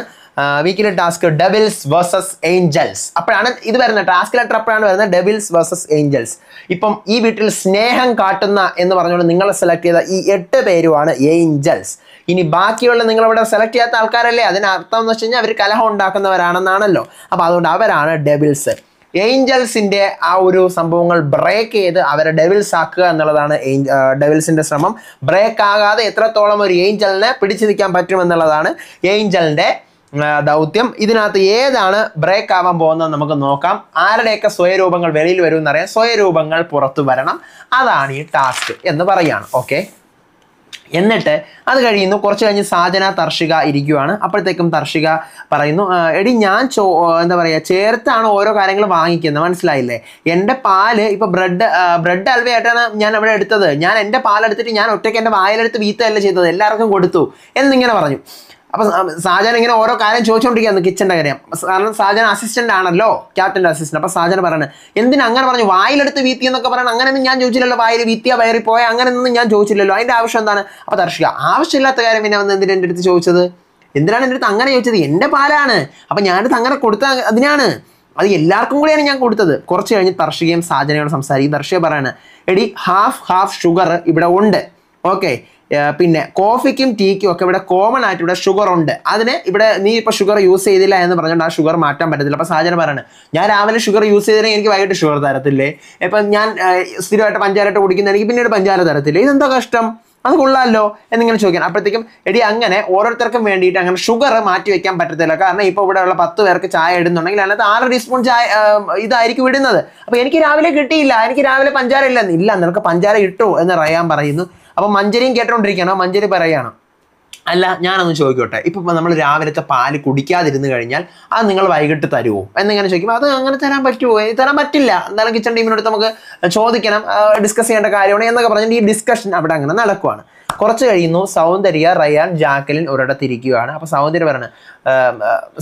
വീക്കിലെ ടാസ്ക് ഡെബിൾസ് വേഴ്സസ് ഏഞ്ചൽസ് അപ്പോഴാണ് ഇത് വരുന്നത് ടാസ്ക് ലെറ്റർ അപ്പോഴാണ് വരുന്നത് ഡെബിൾസ് വേഴ്സസ് ഏഞ്ചൽസ് ഇപ്പം ഈ വീട്ടിൽ സ്നേഹം കാട്ടുന്ന എന്ന് പറഞ്ഞുകൊണ്ട് നിങ്ങൾ സെലക്ട് ചെയ്ത ഈ എട്ട് പേരുമാണ് ഏഞ്ചൽസ് ഇനി ബാക്കിയുള്ള നിങ്ങളിവിടെ സെലക്ട് ചെയ്യാത്ത ആൾക്കാരല്ലേ അതിനർത്ഥം എന്ന് വെച്ച് കഴിഞ്ഞാൽ അവർ കലഹം ഉണ്ടാക്കുന്നവരാണെന്നാണല്ലോ അപ്പോൾ അതുകൊണ്ട് അവരാണ് ഡെബിൾസ് ഏഞ്ചൽസിൻ്റെ ആ ഒരു സംഭവങ്ങൾ ബ്രേക്ക് ചെയ്ത് അവരെ ഡെവിൽസ് ആക്കുക എന്നുള്ളതാണ് ഡെവിൽസിൻ്റെ ശ്രമം ബ്രേക്ക് ആകാതെ എത്രത്തോളം ഒരു ഏഞ്ചലിനെ പിടിച്ചു നിൽക്കാൻ പറ്റുമെന്നുള്ളതാണ് ഏഞ്ചലിൻ്റെ ദൗത്യം ഇതിനകത്ത് ഏതാണ് ബ്രേക്ക് ആവാൻ പോകുന്നത് നമുക്ക് നോക്കാം ആരുടെയൊക്കെ സ്വയരൂപങ്ങൾ വെളിയിൽ വരും എന്നറിയാം സ്വയരൂപങ്ങൾ പുറത്തു വരണം അതാണ് ഈ ടാസ്ക് എന്ന് പറയുകയാണ് ഓക്കെ എന്നിട്ട് അത് കഴിയുന്നു കുറച്ച് കഴിഞ്ഞ് സാജന തർഷിക ഇരിക്കുവാണ് അപ്പോഴത്തേക്കും തർഷിക പറയുന്നു എടി ഞാൻ ചോ എന്താ പറയുക ചേർത്താണ് ഓരോ കാര്യങ്ങൾ വാങ്ങിക്കുന്നത് മനസ്സിലായില്ലേ എൻ്റെ പാല് ഇപ്പോൾ ബ്രെഡ് ബ്രെഡ് അൽവയായിട്ടാണ് ഞാൻ അവിടെ എടുത്തത് ഞാൻ എൻ്റെ പാലെടുത്തിട്ട് ഞാൻ ഒറ്റയ്ക്ക് എൻ്റെ വായിലെടുത്ത് വീത്തല്ല ചെയ്തത് എല്ലാവർക്കും കൊടുത്തു എന്നിങ്ങനെ പറഞ്ഞു അപ്പോൾ സാജൻ ഇങ്ങനെ ഓരോ കാര്യം ചോദിച്ചുകൊണ്ടിരിക്കുകയാണ് കിച്ചന്റെ കാര്യം കാരണം സാജൻ അസിസ്റ്റന്റ് ആണല്ലോ ക്യാപ്റ്റന്റെ അസിസ്റ്റന്റ് അപ്പോൾ സാജൻ പറയണത് എന്തിനാ അങ്ങനെ പറഞ്ഞു വായിലെടുത്ത് വീത്തി എന്നൊക്കെ അങ്ങനെ ഒന്നും ഞാൻ ചോദിച്ചില്ലല്ലോ വായിൽ വീത്തിയ വയറി പോയ ഒന്നും ഞാൻ ചോദിച്ചില്ലല്ലോ അതിന്റെ ആവശ്യം എന്താണ് അപ്പോൾ ദർശിക്കുക ആവശ്യമില്ലാത്ത കാര്യം പിന്നെ വന്ന് എന്തിനാണ് എന്റെ അടുത്ത് ചോദിച്ചത് എന്തിനാണ് എന്റെ അടുത്ത് അങ്ങനെ ചോദിച്ചത് എന്റെ പാലാണ് അപ്പൊ ഞാനടുത്ത് അങ്ങനെ കൊടുത്ത അതിനാണ് അത് എല്ലാവർക്കും കൂടിയാണ് ഞാൻ കൊടുത്തത് കുറച്ച് കഴിഞ്ഞ് തർഷികയും സാജനയോട് സംസാരിക്കും ദർശിക പറയാണ് എടി ഹാഫ് ഹാഫ് ഷുഗർ ഇവിടെ ഉണ്ട് ഓക്കെ പിന്നെ കോഫിക്കും ടീക്കും ഒക്കെ ഇവിടെ കോമൺ ആയിട്ട് ഇവിടെ ഷുഗർ ഉണ്ട് അതിന് ഇവിടെ നീ ഇപ്പൊ ഷുഗർ യൂസ് ചെയ്തില്ല എന്ന് പറഞ്ഞുകൊണ്ട് ആ ഷുഗർ മാറ്റാൻ പറ്റത്തില്ല അപ്പോൾ സാഹചര്യം പറയുന്നത് ഞാൻ രാവിലെ ഷുഗർ യൂസ് ചെയ്തില്ലെങ്കിൽ എനിക്ക് വൈകിട്ട് ഷുഗർ തരത്തില്ലേ ഇപ്പൊ ഞാൻ സ്ഥിരമായിട്ട് പഞ്ചാരമായിട്ട് കുടിക്കുന്ന എനിക്ക് പിന്നീട് പഞ്ചാര തരത്തില്ലേ ഇതെന്താ കഷ്ടം അത് കൊള്ളാമല്ലോ എന്നിങ്ങനെ ചോദിക്കാം അപ്പോഴത്തേക്കും എടി അങ്ങനെ ഓരോരുത്തർക്കും വേണ്ടിയിട്ട് അങ്ങനെ ഷുഗർ മാറ്റി വെക്കാൻ പറ്റത്തില്ല കാരണം ഇവിടെ ഇവിടെയുള്ള പത്ത് പേർക്ക് ചായ ഇടുന്നുണ്ടെങ്കിൽ അതിനകത്ത് ആറ് ടീസ്പൂൺ ചായ ഇതായിരിക്കും ഇടുന്നത് അപ്പോൾ എനിക്ക് രാവിലെ കിട്ടിയില്ല എനിക്ക് രാവിലെ പഞ്ചാര ഇല്ലെന്ന് ഇല്ല നിനക്ക് പഞ്ചാര ഇട്ടു എന്ന് റയാൻ പറയുന്നു അപ്പൊ മഞ്ചരിയും കേട്ടോണ്ടിരിക്കുകയാണ് മഞ്ചരി പറയുകയാണ് അല്ല ഞാനൊന്ന് ചോദിക്കോട്ടെ ഇപ്പൊ നമ്മൾ രാവിലത്തെ പാല് കുടിക്കാതിരുന്ന് കഴിഞ്ഞാൽ അത് നിങ്ങൾ വൈകിട്ട് തരുമോ എന്നിങ്ങനെ ചോദിക്കുമ്പോൾ അത് അങ്ങനെ തരാൻ പറ്റുമോ തരാൻ പറ്റില്ല എന്തായാലും കിച്ചൺ ടീമിനോട് നമുക്ക് ചോദിക്കണം ഡിസ്കസ് ചെയ്യേണ്ട കാര്യമാണ് എന്നൊക്കെ പറഞ്ഞിട്ട് ഈ ഡിസ്കഷൻ അവിടെ അങ്ങനെ നടക്കുവാണ് കുറച്ച് കഴിയുന്നു സൗന്ദര്യ റയാൻ ജാക്കലിൻ ഇരിക്കുകയാണ് അപ്പോൾ സൗന്ദര്യ പറയണ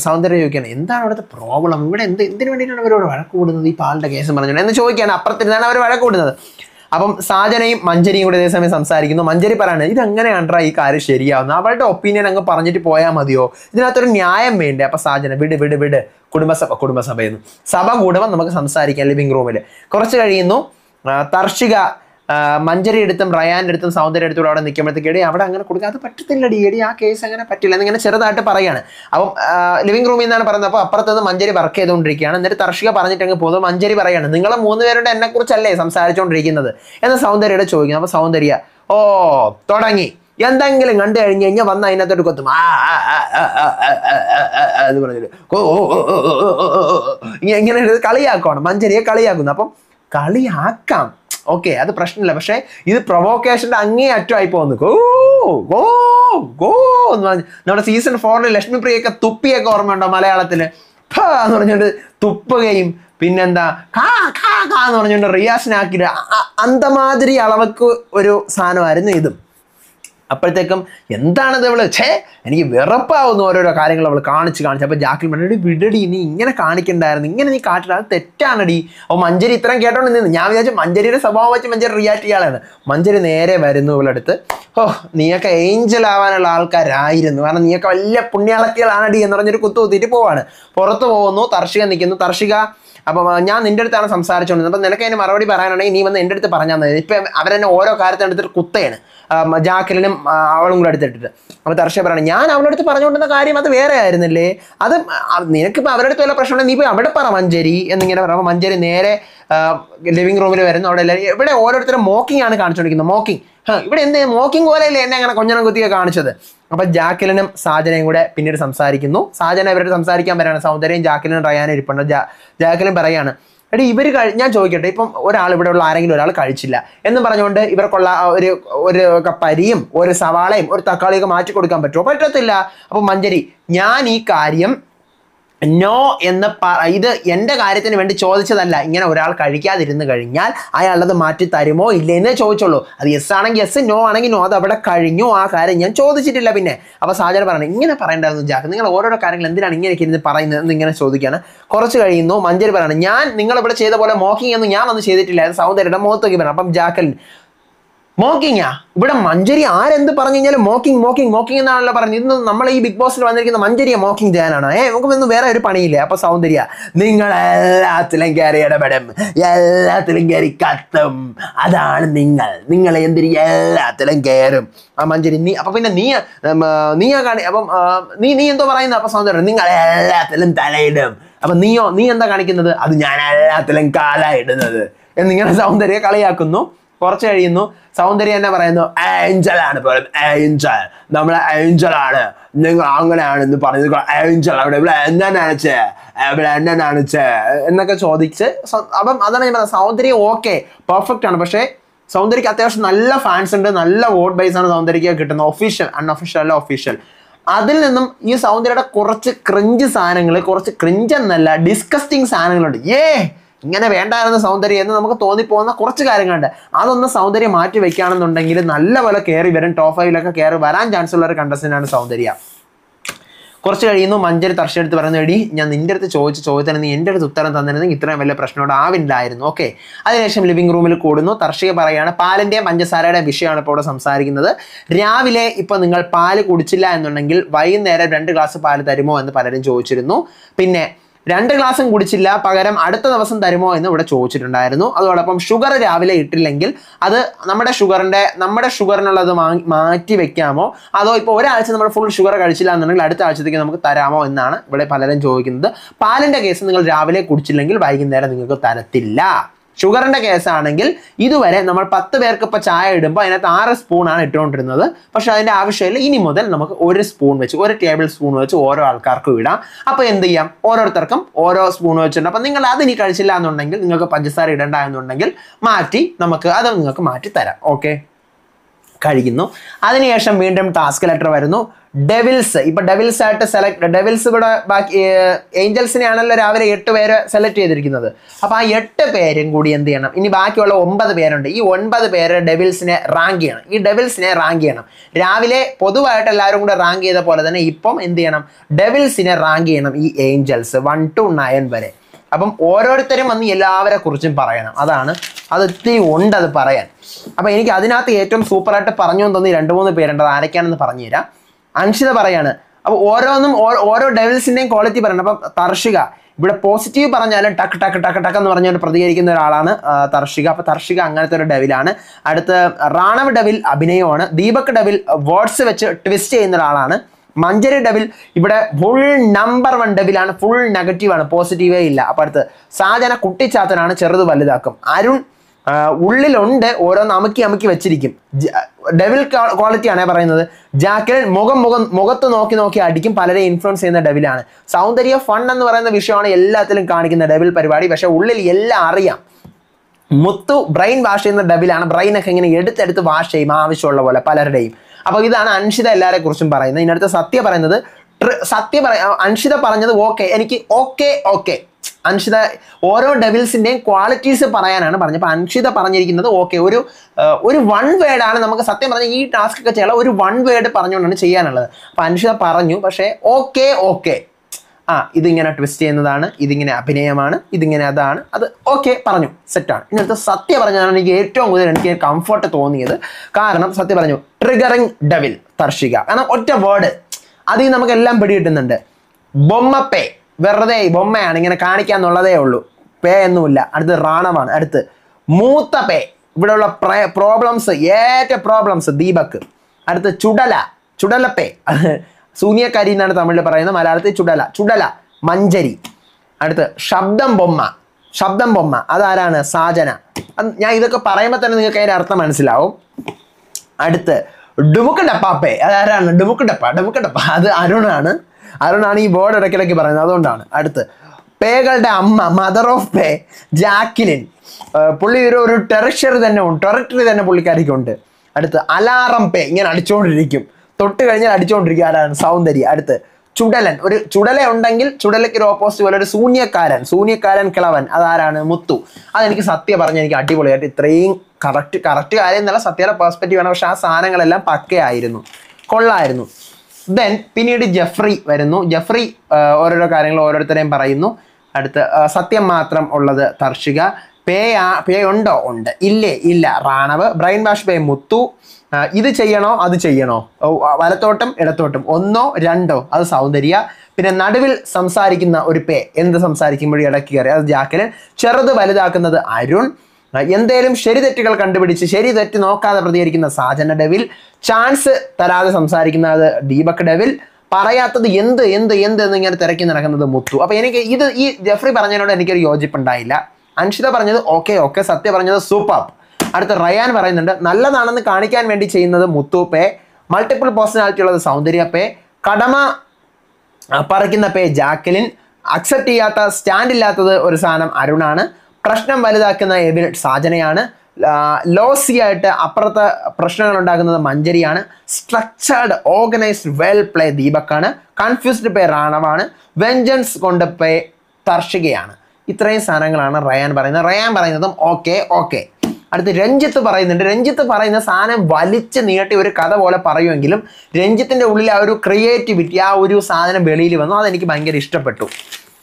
സൗന്ദര്യ ചോദിക്കണം എന്താണ് അവിടുത്തെ പ്രോബ്ലം ഇവിടെ എന്ത് എന്തിനു വേണ്ടിയിട്ടാണ് അവരോട് വഴക്കൂടുന്നത് കൂടുന്നത് ഈ പാലിന്റെ കേസ് പറഞ്ഞു എന്ന് ചോദിക്കുകയാണ് അപ്പുറത്തിരുന്നാണ് അവർ വഴക്കൂടുന്നത് കൂടുന്നത് അപ്പം സാജനയും മഞ്ജരിയും കൂടെ ഇതേസമയം സംസാരിക്കുന്നു മഞ്ജരി പറയാണ് ഇതെങ്ങനെയാണ്ടാ ഈ കാര്യം ശരിയാവുന്നത് അവളുടെ ഒപ്പീനിയൻ അങ്ങ് പറഞ്ഞിട്ട് പോയാൽ മതിയോ ഇതിനകത്തൊരു ന്യായം വേണ്ടേ അപ്പൊ സാജന വിട് വിട് വിട് കുടുംബസഭ നിന്ന് സഭ കൂടുമ്പോൾ നമുക്ക് സംസാരിക്കാം ലിവിംഗ് റൂമിൽ കുറച്ച് കഴിയുന്നു തർഷിക മഞ്ചരി എടുത്തും റയാൻ്റെ എടുത്തും സൗന്ദര്യ എടുത്തും അവിടെ നിൽക്കുമ്പോഴത്തേക്ക് എടി അവിടെ അങ്ങനെ കൊടുക്കുക അത് ഡി എടി ആ കേസ് അങ്ങനെ പറ്റില്ല എന്നിങ്ങനെ ചെറുതായിട്ട് പറയുകയാണ് അപ്പം ലിവിംഗ് റൂമിൽ നിന്നാണ് പറയുന്നത് അപ്പോൾ നിന്ന് മഞ്ചരി വർക്ക് ചെയ്തുകൊണ്ടിരിക്കുകയാണ് എന്നിട്ട് തർഷിക പറഞ്ഞിട്ടങ്ങ് പോകുന്നത് മഞ്ചരി പറയാണ് നിങ്ങളെ മൂന്ന് പേരുടെ എന്നെക്കുറിച്ചല്ലേ സംസാരിച്ചുകൊണ്ടിരിക്കുന്നത് എന്ന് സൗന്ദര്യയുടെ ചോദിക്കുന്നു അപ്പോൾ സൗന്ദര്യ ഓ തുടങ്ങി എന്തെങ്കിലും കണ്ടു കഴിഞ്ഞ് കഴിഞ്ഞാൽ വന്ന് അതിനകത്തോട്ട് കൊത്തും ആ എന്ന് പറഞ്ഞിട്ട് ഇങ്ങനെ കളിയാക്കുവാണ് മഞ്ചരിയെ കളിയാക്കുന്നു അപ്പം കളിയാക്കാം ഓക്കെ അത് പ്രശ്നമില്ല പക്ഷേ ഇത് പ്രൊവോക്കേഷൻ്റെ അങ്ങേ അറ്റമായി പോകുന്നു ഗോ എന്ന് പറഞ്ഞ് നമ്മുടെ സീസൺ ഫോറിന് ലക്ഷ്മി പ്രിയൊക്കെ തുപ്പിയൊക്കെ ഓർമ്മയുണ്ടോ മലയാളത്തിൽ എന്ന് പറഞ്ഞുകൊണ്ട് തുപ്പുകയും പിന്നെന്താ കാ കാ കാ എന്ന് പറഞ്ഞുകൊണ്ട് റിയാസിനാക്കിയിട്ട് അന്തമാതിരി അളവക്ക് ഒരു സാധനമായിരുന്നു ഇതും അപ്പോഴത്തേക്കും എന്താണത് അവൾ ഛേ എനിക്ക് വെറുപ്പാവുന്നു ഓരോരോ കാര്യങ്ങൾ അവൾ കാണിച്ച് കാണിച്ചു അപ്പോൾ ജാക്കിൽ പറഞ്ഞു വിടടി നീ ഇങ്ങനെ കാണിക്കണ്ടായിരുന്നു ഇങ്ങനെ നീ കാട്ടിട്ട് അത് തെറ്റാണടി അപ്പോൾ മഞ്ചരി ഇത്രയും കേട്ടോണ്ട് നിന്ന് ഞാൻ വിചാരിച്ചു മഞ്ചരിയുടെ സ്വഭാവം വെച്ച് മഞ്ചരി റിയാക്ട് ചെയ്യാനാണ് മഞ്ചരി നേരെ വരുന്നു ഇവളടുത്ത് ഓ നീയൊക്കെ ഏഞ്ചൽ ആവാനുള്ള ആൾക്കാരായിരുന്നു കാരണം നീയൊക്കെ വലിയ പുണ്യാളക്കികളാണടി എന്ന് പറഞ്ഞൊരു കുത്തു കുത്തിയിട്ട് പോവാണ് പുറത്ത് പോകുന്നു തർഷിക നിൽക്കുന്നു തർഷിക അപ്പോൾ ഞാൻ നിൻ്റെ അടുത്താണ് സംസാരിച്ചുകൊണ്ടിരുന്നത് അപ്പോൾ നിനക്ക് അതിന് മറുപടി പറയാനാണെങ്കിൽ നീ വന്ന് എൻ്റെ അടുത്ത് പറഞ്ഞാൽ മതി ഇപ്പം അവരെന്നെ ഓരോ എടുത്തിട്ട് കുത്തയാണ് ജാക്കലിനും അവളും കൂടെ എടുത്തിട്ടിട്ട് അപ്പോൾ തർഷ പറയണം ഞാൻ അടുത്ത് പറഞ്ഞുകൊണ്ടിരുന്ന കാര്യം അത് വേറെ ആയിരുന്നില്ലേ അത് നിനക്കിപ്പോൾ അവരുടെ അടുത്ത് വല്ല പ്രശ്നമുണ്ടെങ്കിൽ നീ ഇപ്പോൾ അവിടെ പറ മഞ്ചേരി എന്നിങ്ങനെ പറയുമ്പോൾ മഞ്ചേരി നേരെ ലിവിംഗ് റൂമിൽ വരുന്നു അവിടെ എല്ലാവരും ഇവിടെ ഓരോരുത്തരും മോക്കിംഗ് ആണ് കാണിച്ചുകൊണ്ടിരിക്കുന്നത് മോക്കിംഗ് ഇവിടെ എന്ത് മോക്കിംഗ് പോലെയല്ലേ എന്നെ അങ്ങനെ കൊഞ്ഞനം കുത്തിയൊക്കെ കാണിച്ചത് അപ്പൊ ജാക്കിലിനും സാജനയും കൂടെ പിന്നീട് സംസാരിക്കുന്നു സാജന ഇവരോട് സംസാരിക്കാൻ പറയാണ് സൗന്ദര്യം ജാക്കിലിനും റയാനും ഇരിപ്പുണ്ട് ജാക്കിലും പറയാണ് എടി ഇവർ ഞാൻ ചോദിക്കട്ടെ ഇപ്പം ഒരാൾ ഇവിടെ ഉള്ള ആരെങ്കിലും ഒരാൾ കഴിച്ചില്ല എന്ന് പറഞ്ഞുകൊണ്ട് ഇവർക്കുള്ള ഒരു ഒരു പരിയും ഒരു സവാളയും ഒരു തക്കാളിയൊക്കെ മാറ്റി കൊടുക്കാൻ പറ്റുമോ പറ്റത്തില്ല അപ്പൊ മഞ്ചരി ഞാൻ ഈ കാര്യം നോ എന്ന് ഇത് എൻ്റെ കാര്യത്തിന് വേണ്ടി ചോദിച്ചതല്ല ഇങ്ങനെ ഒരാൾ കഴിക്കാതിരുന്ന് കഴിഞ്ഞാൽ അയാളത് മാറ്റി തരുമോ ഇല്ലെന്ന് ചോദിച്ചുള്ളൂ അത് യെസ് ആണെങ്കിൽ യെസ് നോ ആണെങ്കിൽ നോ അത് അവിടെ കഴിഞ്ഞു ആ കാര്യം ഞാൻ ചോദിച്ചിട്ടില്ല പിന്നെ അപ്പോൾ സാഹചര്യം പറഞ്ഞു ഇങ്ങനെ പറയേണ്ടായിരുന്നു ജാക്ക് നിങ്ങൾ ഓരോരോ കാര്യങ്ങൾ എന്തിനാണ് ഇങ്ങനെ ഇരുന്ന് പറയുന്നത് ഇങ്ങനെ ചോദിക്കുകയാണ് കുറച്ച് കഴിയുന്നു മഞ്ചേരി പറയണം ഞാൻ നിങ്ങളിവിടെ ചെയ്ത പോലെ മോക്കിംഗ് ഒന്നും ഞാൻ ഒന്നും ചെയ്തിട്ടില്ല അത് സൗന്ദര്യയുടെ മുഖത്തൊക്കെ പറയണം അപ്പം ജാക്കലിൻ മോക്കിങ്ങാ ഇവിടെ മഞ്ചരി ആരെന്ത് പറഞ്ഞു കഴിഞ്ഞാലും മോക്കിംഗ് മോക്കിംഗ് മോക്കിംഗ് എന്നാണല്ലോ പറഞ്ഞത് ഇന്ന് നമ്മൾ ഈ ബിഗ് ബോസിൽ വന്നിരിക്കുന്ന മഞ്ചരിയെ മോക്കിംഗ് ചെയ്യാനാണ് നമുക്ക് നമുക്കൊന്നും വേറെ ഒരു പണിയില്ല അപ്പൊ സൗന്ദര്യ നിങ്ങൾ എല്ലാത്തിലും കയറി ഇടപെടും എല്ലാത്തിലും കയറി കത്തും അതാണ് നിങ്ങൾ നിങ്ങൾ എന്തിരി എല്ലാത്തിലും കയറും ആ മഞ്ചരി നീ അപ്പൊ പിന്നെ നീ നീയാ കാണി അപ്പം നീ നീ എന്തോ പറയുന്ന അപ്പൊ സൗന്ദര്യം നിങ്ങൾ എല്ലാത്തിലും തലയിടും അപ്പൊ നീയോ നീ എന്താ കാണിക്കുന്നത് അത് ഞാൻ എല്ലാത്തിലും കാലായിടുന്നത് എന്നിങ്ങനെ സൗന്ദര്യ കളിയാക്കുന്നു കുറച്ച് കഴിയുന്നു സൗന്ദര്യ എന്നെ പറയുന്നു ഏഞ്ചൽ ഏഞ്ചലാണ് ഏഞ്ചൽ നമ്മളെ ഏഞ്ചൽ ആണ് നിങ്ങൾ അങ്ങനെയാണെന്ന് പറഞ്ഞത് ഏഞ്ചൽ അവിടെ ഇവിടെ എന്നെ നനച്ചേ ഇവിടെ എന്നെ നനച്ചേ എന്നൊക്കെ ചോദിച്ച് അപ്പം അതാണ് ഞാൻ പറഞ്ഞത് സൗന്ദര്യം ഓക്കെ പെർഫെക്റ്റ് ആണ് പക്ഷേ സൗന്ദര്യക്ക് അത്യാവശ്യം നല്ല ഫാൻസ് ഉണ്ട് നല്ല വോട്ട് ബൈസ് ആണ് സൗന്ദര്യക്ക് കിട്ടുന്നത് ഒഫീഷ്യൽ അൺഒഫീഷ്യൽ അല്ല ഒഫീഷ്യൽ അതിൽ നിന്നും ഈ സൗന്ദര്യയുടെ കുറച്ച് ക്രിഞ്ച് സാധനങ്ങൾ കുറച്ച് ക്രിഞ്ച് എന്നല്ല ഡിസ്കസ്റ്റിംഗ് സാധനങ്ങളുണ്ട് ഏ ഇങ്ങനെ വേണ്ടായിരുന്ന സൗന്ദര്യം എന്ന് നമുക്ക് തോന്നിപ്പോകുന്ന കുറച്ച് കാര്യങ്ങളുണ്ട് അതൊന്ന് സൗന്ദര്യം മാറ്റി വെക്കുകയാണെന്നുണ്ടെങ്കിൽ പോലെ കയറി വരും ടോപ്പ് ഫൈവിലൊക്കെ കയറി വരാൻ ചാൻസ് ഉള്ള ഒരു കണ്ടസ്റ്റൻ്റാണ് സൗന്ദര്യ കുറച്ച് കഴിയുന്നു മഞ്ചരി തർശെടുത്ത് പറയുന്ന എടി ഞാൻ നിൻ്റെ അടുത്ത് ചോദിച്ച് ചോദ്യത്തിന് നീ എൻ്റെ അടുത്ത് ഉത്തരം തന്നിരുന്നെങ്കിൽ ഇത്രയും വലിയ പ്രശ്നമോട് ആവില്ലായിരുന്നു ഓക്കെ അതിനുശേഷം ലിവിംഗ് റൂമിൽ കൂടുന്നു തർഷിക പറയാണ് പാലിൻ്റെയും പഞ്ചസാരയുടെയും വിഷയമാണ് ഇപ്പോൾ ഇവിടെ സംസാരിക്കുന്നത് രാവിലെ ഇപ്പോൾ നിങ്ങൾ പാല് കുടിച്ചില്ല എന്നുണ്ടെങ്കിൽ വൈകുന്നേരം രണ്ട് ഗ്ലാസ് പാല് തരുമോ എന്ന് പലരും ചോദിച്ചിരുന്നു പിന്നെ രണ്ട് ഗ്ലാസും കുടിച്ചില്ല പകരം അടുത്ത ദിവസം തരുമോ എന്ന് ഇവിടെ ചോദിച്ചിട്ടുണ്ടായിരുന്നു അതോടൊപ്പം ഷുഗർ രാവിലെ ഇട്ടില്ലെങ്കിൽ അത് നമ്മുടെ ഷുഗറിൻ്റെ നമ്മുടെ ഷുഗറിനുള്ളത് മാറ്റി വെക്കാമോ അതോ ഇപ്പോൾ ഒരാഴ്ച നമ്മൾ ഫുൾ ഷുഗർ കഴിച്ചില്ല എന്നുണ്ടെങ്കിൽ അടുത്ത ആഴ്ചത്തേക്ക് നമുക്ക് തരാമോ എന്നാണ് ഇവിടെ പലരും ചോദിക്കുന്നത് പാലിൻ്റെ കേസ് നിങ്ങൾ രാവിലെ കുടിച്ചില്ലെങ്കിൽ വൈകുന്നേരം നിങ്ങൾക്ക് തരത്തില്ല ഷുഗറിന്റെ കേസാണെങ്കിൽ ഇതുവരെ നമ്മൾ പത്ത് പേർക്ക് ഇപ്പൊ ചായ ഇടുമ്പോൾ അതിനകത്ത് ആറ് സ്പൂണാണ് ഇട്ടുകൊണ്ടിരുന്നത് പക്ഷെ അതിന്റെ ആവശ്യമില്ല ഇനി മുതൽ നമുക്ക് ഒരു സ്പൂൺ വെച്ച് ഒരു ടേബിൾ സ്പൂൺ വെച്ച് ഓരോ ആൾക്കാർക്കും ഇടാം അപ്പോൾ എന്ത് ചെയ്യാം ഓരോരുത്തർക്കും ഓരോ സ്പൂൺ വെച്ചിട്ടുണ്ട് അപ്പോൾ നിങ്ങൾ അതിനി കഴിച്ചില്ല എന്നുണ്ടെങ്കിൽ നിങ്ങൾക്ക് പഞ്ചസാര ഇടണ്ട എന്നുണ്ടെങ്കിൽ മാറ്റി നമുക്ക് അത് നിങ്ങൾക്ക് മാറ്റി തരാം ഓക്കെ കഴിക്കുന്നു അതിനുശേഷം വീണ്ടും ടാസ്ക് ലെറ്റർ വരുന്നു ഡെവിൽസ് ഇപ്പൊ ഡെവിൽസ് ആയിട്ട് സെലക്ട് ഡെവിൽസ് ഇവിടെ ബാക്കി ഏഞ്ചൽസിനെ ആണല്ലോ രാവിലെ എട്ട് പേര് സെലക്ട് ചെയ്തിരിക്കുന്നത് അപ്പൊ ആ എട്ട് പേരും കൂടി എന്ത് ചെയ്യണം ഇനി ബാക്കിയുള്ള ഒമ്പത് പേരുണ്ട് ഈ ഒൻപത് പേര് ഡെവിൽസിനെ റാങ്ക് ചെയ്യണം ഈ ഡെവിൽസിനെ റാങ്ക് ചെയ്യണം രാവിലെ പൊതുവായിട്ട് എല്ലാവരും കൂടെ റാങ്ക് ചെയ്ത പോലെ തന്നെ ഇപ്പം എന്ത് ചെയ്യണം ഡെവിൽസിനെ റാങ്ക് ചെയ്യണം ഈ ഏഞ്ചൽസ് വൺ ടു നയൻ വരെ അപ്പം ഓരോരുത്തരും വന്ന് എല്ലാവരെ കുറിച്ചും പറയണം അതാണ് അത് ഒത്തിരി ഉണ്ട് അത് പറയാൻ അപ്പം എനിക്ക് അതിനകത്ത് ഏറ്റവും സൂപ്പറായിട്ട് പറഞ്ഞു തോന്നി രണ്ട് മൂന്ന് പേരുണ്ട് അത് ആരൊക്കെയാണെന്ന് തരാം അൻഷിത പറയാണ് അപ്പോൾ ഓരോന്നും ഓരോ ഡെവൽസിൻ്റെയും ക്വാളിറ്റി പറയണം അപ്പം തർഷിക ഇവിടെ പോസിറ്റീവ് പറഞ്ഞാലും ടക്ക് ടക്ക് ടക്ക് ടക്ക് എന്ന് പറഞ്ഞുകൊണ്ട് പ്രതികരിക്കുന്ന ഒരാളാണ് തർഷിക അപ്പോൾ തർഷിക അങ്ങനത്തെ ഒരു ഡെവിലാണ് അടുത്ത് റാണവ് ഡെവിൽ അഭിനയമാണ് ദീപക് ഡെവിൽ വേർഡ്സ് വെച്ച് ട്വിസ്റ്റ് ചെയ്യുന്ന ഒരാളാണ് മഞ്ചേരി ഡബിൾ ഇവിടെ ഫുൾ നമ്പർ വൺ ഡബിലാണ് ഫുൾ നെഗറ്റീവാണ് പോസിറ്റീവേ ഇല്ല അപ്പം അടുത്ത് സാജന കുട്ടിച്ചാത്തനാണ് ചെറുത് വലുതാക്കും അരുൺ ഉള്ളിലുണ്ട് ഓരോന്ന് അമുക്കി അമുക്കി വെച്ചിരിക്കും ഡെവിൽ ആണേ പറയുന്നത് ജാക്കലിൻ മുഖം മുഖം മുഖത്ത് നോക്കി നോക്കി അടിക്കും പലരെ ഇൻഫ്ലുവൻസ് ചെയ്യുന്ന ഡെവിലാണ് സൗന്ദര്യ ഫൺ എന്ന് പറയുന്ന വിഷയമാണ് എല്ലാത്തിലും കാണിക്കുന്ന ഡെവിൽ പരിപാടി പക്ഷേ ഉള്ളിൽ എല്ലാം അറിയാം മുത്തു ബ്രെയിൻ വാഷ് ചെയ്യുന്ന ഡെവിലാണ് ബ്രെയിനൊക്കെ ഇങ്ങനെ എടുത്തെടുത്ത് വാഷ് ചെയ്യും ആവശ്യമുള്ള പോലെ പലരുടെയും അപ്പോൾ ഇതാണ് അൻഷിത എല്ലാരെ കുറിച്ചും പറയുന്നത് ഇതിനടുത്ത് സത്യ പറയുന്നത് സത്യ പറ അൻഷിത പറഞ്ഞത് ഓക്കെ എനിക്ക് ഓക്കെ ഓക്കെ അൻഷിത ഓരോ ഡെവിൽസിന്റെയും ക്വാളിറ്റീസ് പറയാനാണ് പറഞ്ഞത് അപ്പോൾ അൻഷിത പറഞ്ഞിരിക്കുന്നത് ഓക്കെ ഒരു ഒരു വൺ വേർഡാണ് നമുക്ക് സത്യം പറഞ്ഞാൽ ഈ ടാസ്ക് ഒക്കെ ചെയ്യാനുള്ള ഒരു വൺ വേർഡ് പറഞ്ഞുകൊണ്ടാണ് ചെയ്യാനുള്ളത് അപ്പോൾ അൻഷിത പറഞ്ഞു പക്ഷേ ഓക്കെ ഓക്കെ ആ ഇതിങ്ങനെ ട്വിസ്റ്റ് ചെയ്യുന്നതാണ് ഇതിങ്ങനെ അഭിനയമാണ് ഇതിങ്ങനെ അതാണ് അത് ഓക്കെ പറഞ്ഞു സെറ്റാണ് ഇന്നത്തെ സത്യ പറഞ്ഞാണ് എനിക്ക് ഏറ്റവും കൂടുതൽ എനിക്ക് കംഫർട്ട് തോന്നിയത് കാരണം സത്യം പറഞ്ഞു ട്രിഗറിങ് ഡെവിൽ തർഷിക കാരണം ഒറ്റ വേർഡ് അതിൽ എല്ലാം പിടികിട്ടുന്നുണ്ട് ബൊമ്മപ്പേ വെറുതെ ബൊമ്മയാണ് ഇങ്ങനെ എന്നുള്ളതേ ഉള്ളൂ പേ എന്നുമില്ല അടുത്ത് റാണമാണ് അടുത്ത് മൂത്ത പേ ഇവിടെയുള്ള പ്രോബ്ലംസ് ഏറ്റ പ്രോബ്ലംസ് ദീപക് അടുത്ത് ചുടല ചുടലപ്പേ സൂനിയക്കാരി എന്നാണ് തമിഴിൽ പറയുന്നത് മലയാളത്തിൽ ചുടല ചുടല മഞ്ചരി അടുത്ത് ശബ്ദം ബൊമ്മ ശബ്ദം ബൊമ്മ അതാരാണ് സാജന ഞാൻ ഇതൊക്കെ പറയുമ്പോൾ തന്നെ നിങ്ങൾക്ക് അതിൻ്റെ അർത്ഥം മനസ്സിലാവും അടുത്ത് ഡുമുക്ക് ഡപ്പാപ്പേ അതാരാണ് ഡുമുക്ക് ഡപ്പ ഡുമുക്ക് ഡപ്പ അത് അരുണാണ് അരുണാണ് ഈ ബോർഡ് ഇടയ്ക്കിടയ്ക്ക് പറയുന്നത് അതുകൊണ്ടാണ് അടുത്ത് പേകളുടെ അമ്മ മദർ ഓഫ് പേ ജാക്കിലിൻ പുള്ളി ഒരു ഒരു ടെറിഷറി തന്നെ ഉണ്ട് ടെറിട്ടറി തന്നെ പുള്ളിക്കാരിക്കുണ്ട് അടുത്ത് അലാറം പേ ഇങ്ങനെ അടിച്ചുകൊണ്ടിരിക്കും തൊട്ട് കഴിഞ്ഞാൽ അടിച്ചുകൊണ്ടിരിക്കുക ആരാണ് സൗന്ദര്യ അടുത്ത് ചുടലൻ ഒരു ചുടല ഉണ്ടെങ്കിൽ ചുടലയ്ക്ക് ഒരു ഓപ്പോസിറ്റ് പോലെ ഒരു ശൂന്യക്കാരൻ ശൂന്യക്കാരൻ കിളവൻ അതാരാണ് മുത്തു അതെനിക്ക് സത്യം പറഞ്ഞ് എനിക്ക് അടിപൊളിയായിട്ട് ഇത്രയും കറക്റ്റ് കറക്റ്റ് കാര്യം എന്നല്ല സത്യയുടെ പെർസ്പെക്റ്റീവ് ആണ് പക്ഷെ ആ സാധനങ്ങളെല്ലാം പക്കയായിരുന്നു കൊള്ളായിരുന്നു ദെൻ പിന്നീട് ജഫ്രി വരുന്നു ജഫ്രി ഓരോരോ കാര്യങ്ങൾ ഓരോരുത്തരെയും പറയുന്നു അടുത്ത് സത്യം മാത്രം ഉള്ളത് തർഷിക പേ പേ ഉണ്ടോ ഉണ്ട് ഇല്ലേ ഇല്ല റാണവ് ബ്രെയിൻ വാഷ് പേ മുത്തു ഇത് ചെയ്യണോ അത് ചെയ്യണോ വലത്തോട്ടും ഇടത്തോട്ടും ഒന്നോ രണ്ടോ അത് സൗന്ദര്യ പിന്നെ നടുവിൽ സംസാരിക്കുന്ന ഒരു പേ എന്ത് സംസാരിക്കുമ്പോഴും ഇടയ്ക്ക് കയറി അത് ജാക്കലിൻ ചെറുത് വലുതാക്കുന്നത് അരുൺ എന്തേലും ശരി തെറ്റുകൾ കണ്ടുപിടിച്ച് ശരി തെറ്റ് നോക്കാതെ പ്രതികരിക്കുന്ന സാജന ഡെവിൽ ചാൻസ് തരാതെ സംസാരിക്കുന്നത് ദീപക് ഡെവിൽ പറയാത്തത് എന്ത് എന്ത് എന്ത് എന്ന് ഇങ്ങനെ തിരക്കി നടക്കുന്നത് മുത്തു അപ്പൊ എനിക്ക് ഇത് ഈ ജഫ്രി പറഞ്ഞതിനോട് എനിക്കൊരു യോജിപ്പുണ്ടായില്ല അൻഷിത പറഞ്ഞത് ഓക്കെ ഓക്കെ സത്യ പറഞ്ഞത് സൂപ്പർ അടുത്ത റയാൻ പറയുന്നുണ്ട് നല്ലതാണെന്ന് കാണിക്കാൻ വേണ്ടി ചെയ്യുന്നത് മുത്തൂപ്പേ മൾട്ടിപ്പിൾ പേഴ്സണാലിറ്റി ഉള്ളത് സൗന്ദര്യ പേ കടമ പറിക്കുന്ന പേ ജാക്കലിൻ അക്സെപ്റ്റ് ചെയ്യാത്ത സ്റ്റാൻഡ് ഇല്ലാത്തത് ഒരു സാധനം അരുണാണ് പ്രശ്നം വലുതാക്കുന്ന എബിൻ സാജനയാണ് ലോസി ആയിട്ട് അപ്പുറത്തെ പ്രശ്നങ്ങൾ ഉണ്ടാക്കുന്നത് മഞ്ചരിയാണ് സ്ട്രക്ചേർഡ് ഓർഗനൈസ്ഡ് വെൽ പ്ലേ ദീപക്കാണ് കൺഫ്യൂസ്ഡ് പേ റാണവാണ് വെഞ്ചൻസ് കൊണ്ട് പേ തർഷികയാണ് ഇത്രയും സാധനങ്ങളാണ് റയാൻ പറയുന്നത് റയാൻ പറയുന്നതും ഓക്കെ ഓക്കെ അടുത്ത് രഞ്ജിത്ത് പറയുന്നുണ്ട് രഞ്ജിത്ത് പറയുന്ന സാധനം വലിച്ചു നീട്ടി ഒരു കഥ പോലെ പറയുമെങ്കിലും രഞ്ജിത്തിൻ്റെ ഉള്ളിൽ ആ ഒരു ക്രിയേറ്റിവിറ്റി ആ ഒരു സാധനം വെളിയിൽ വന്നു അതെനിക്ക് ഭയങ്കര ഇഷ്ടപ്പെട്ടു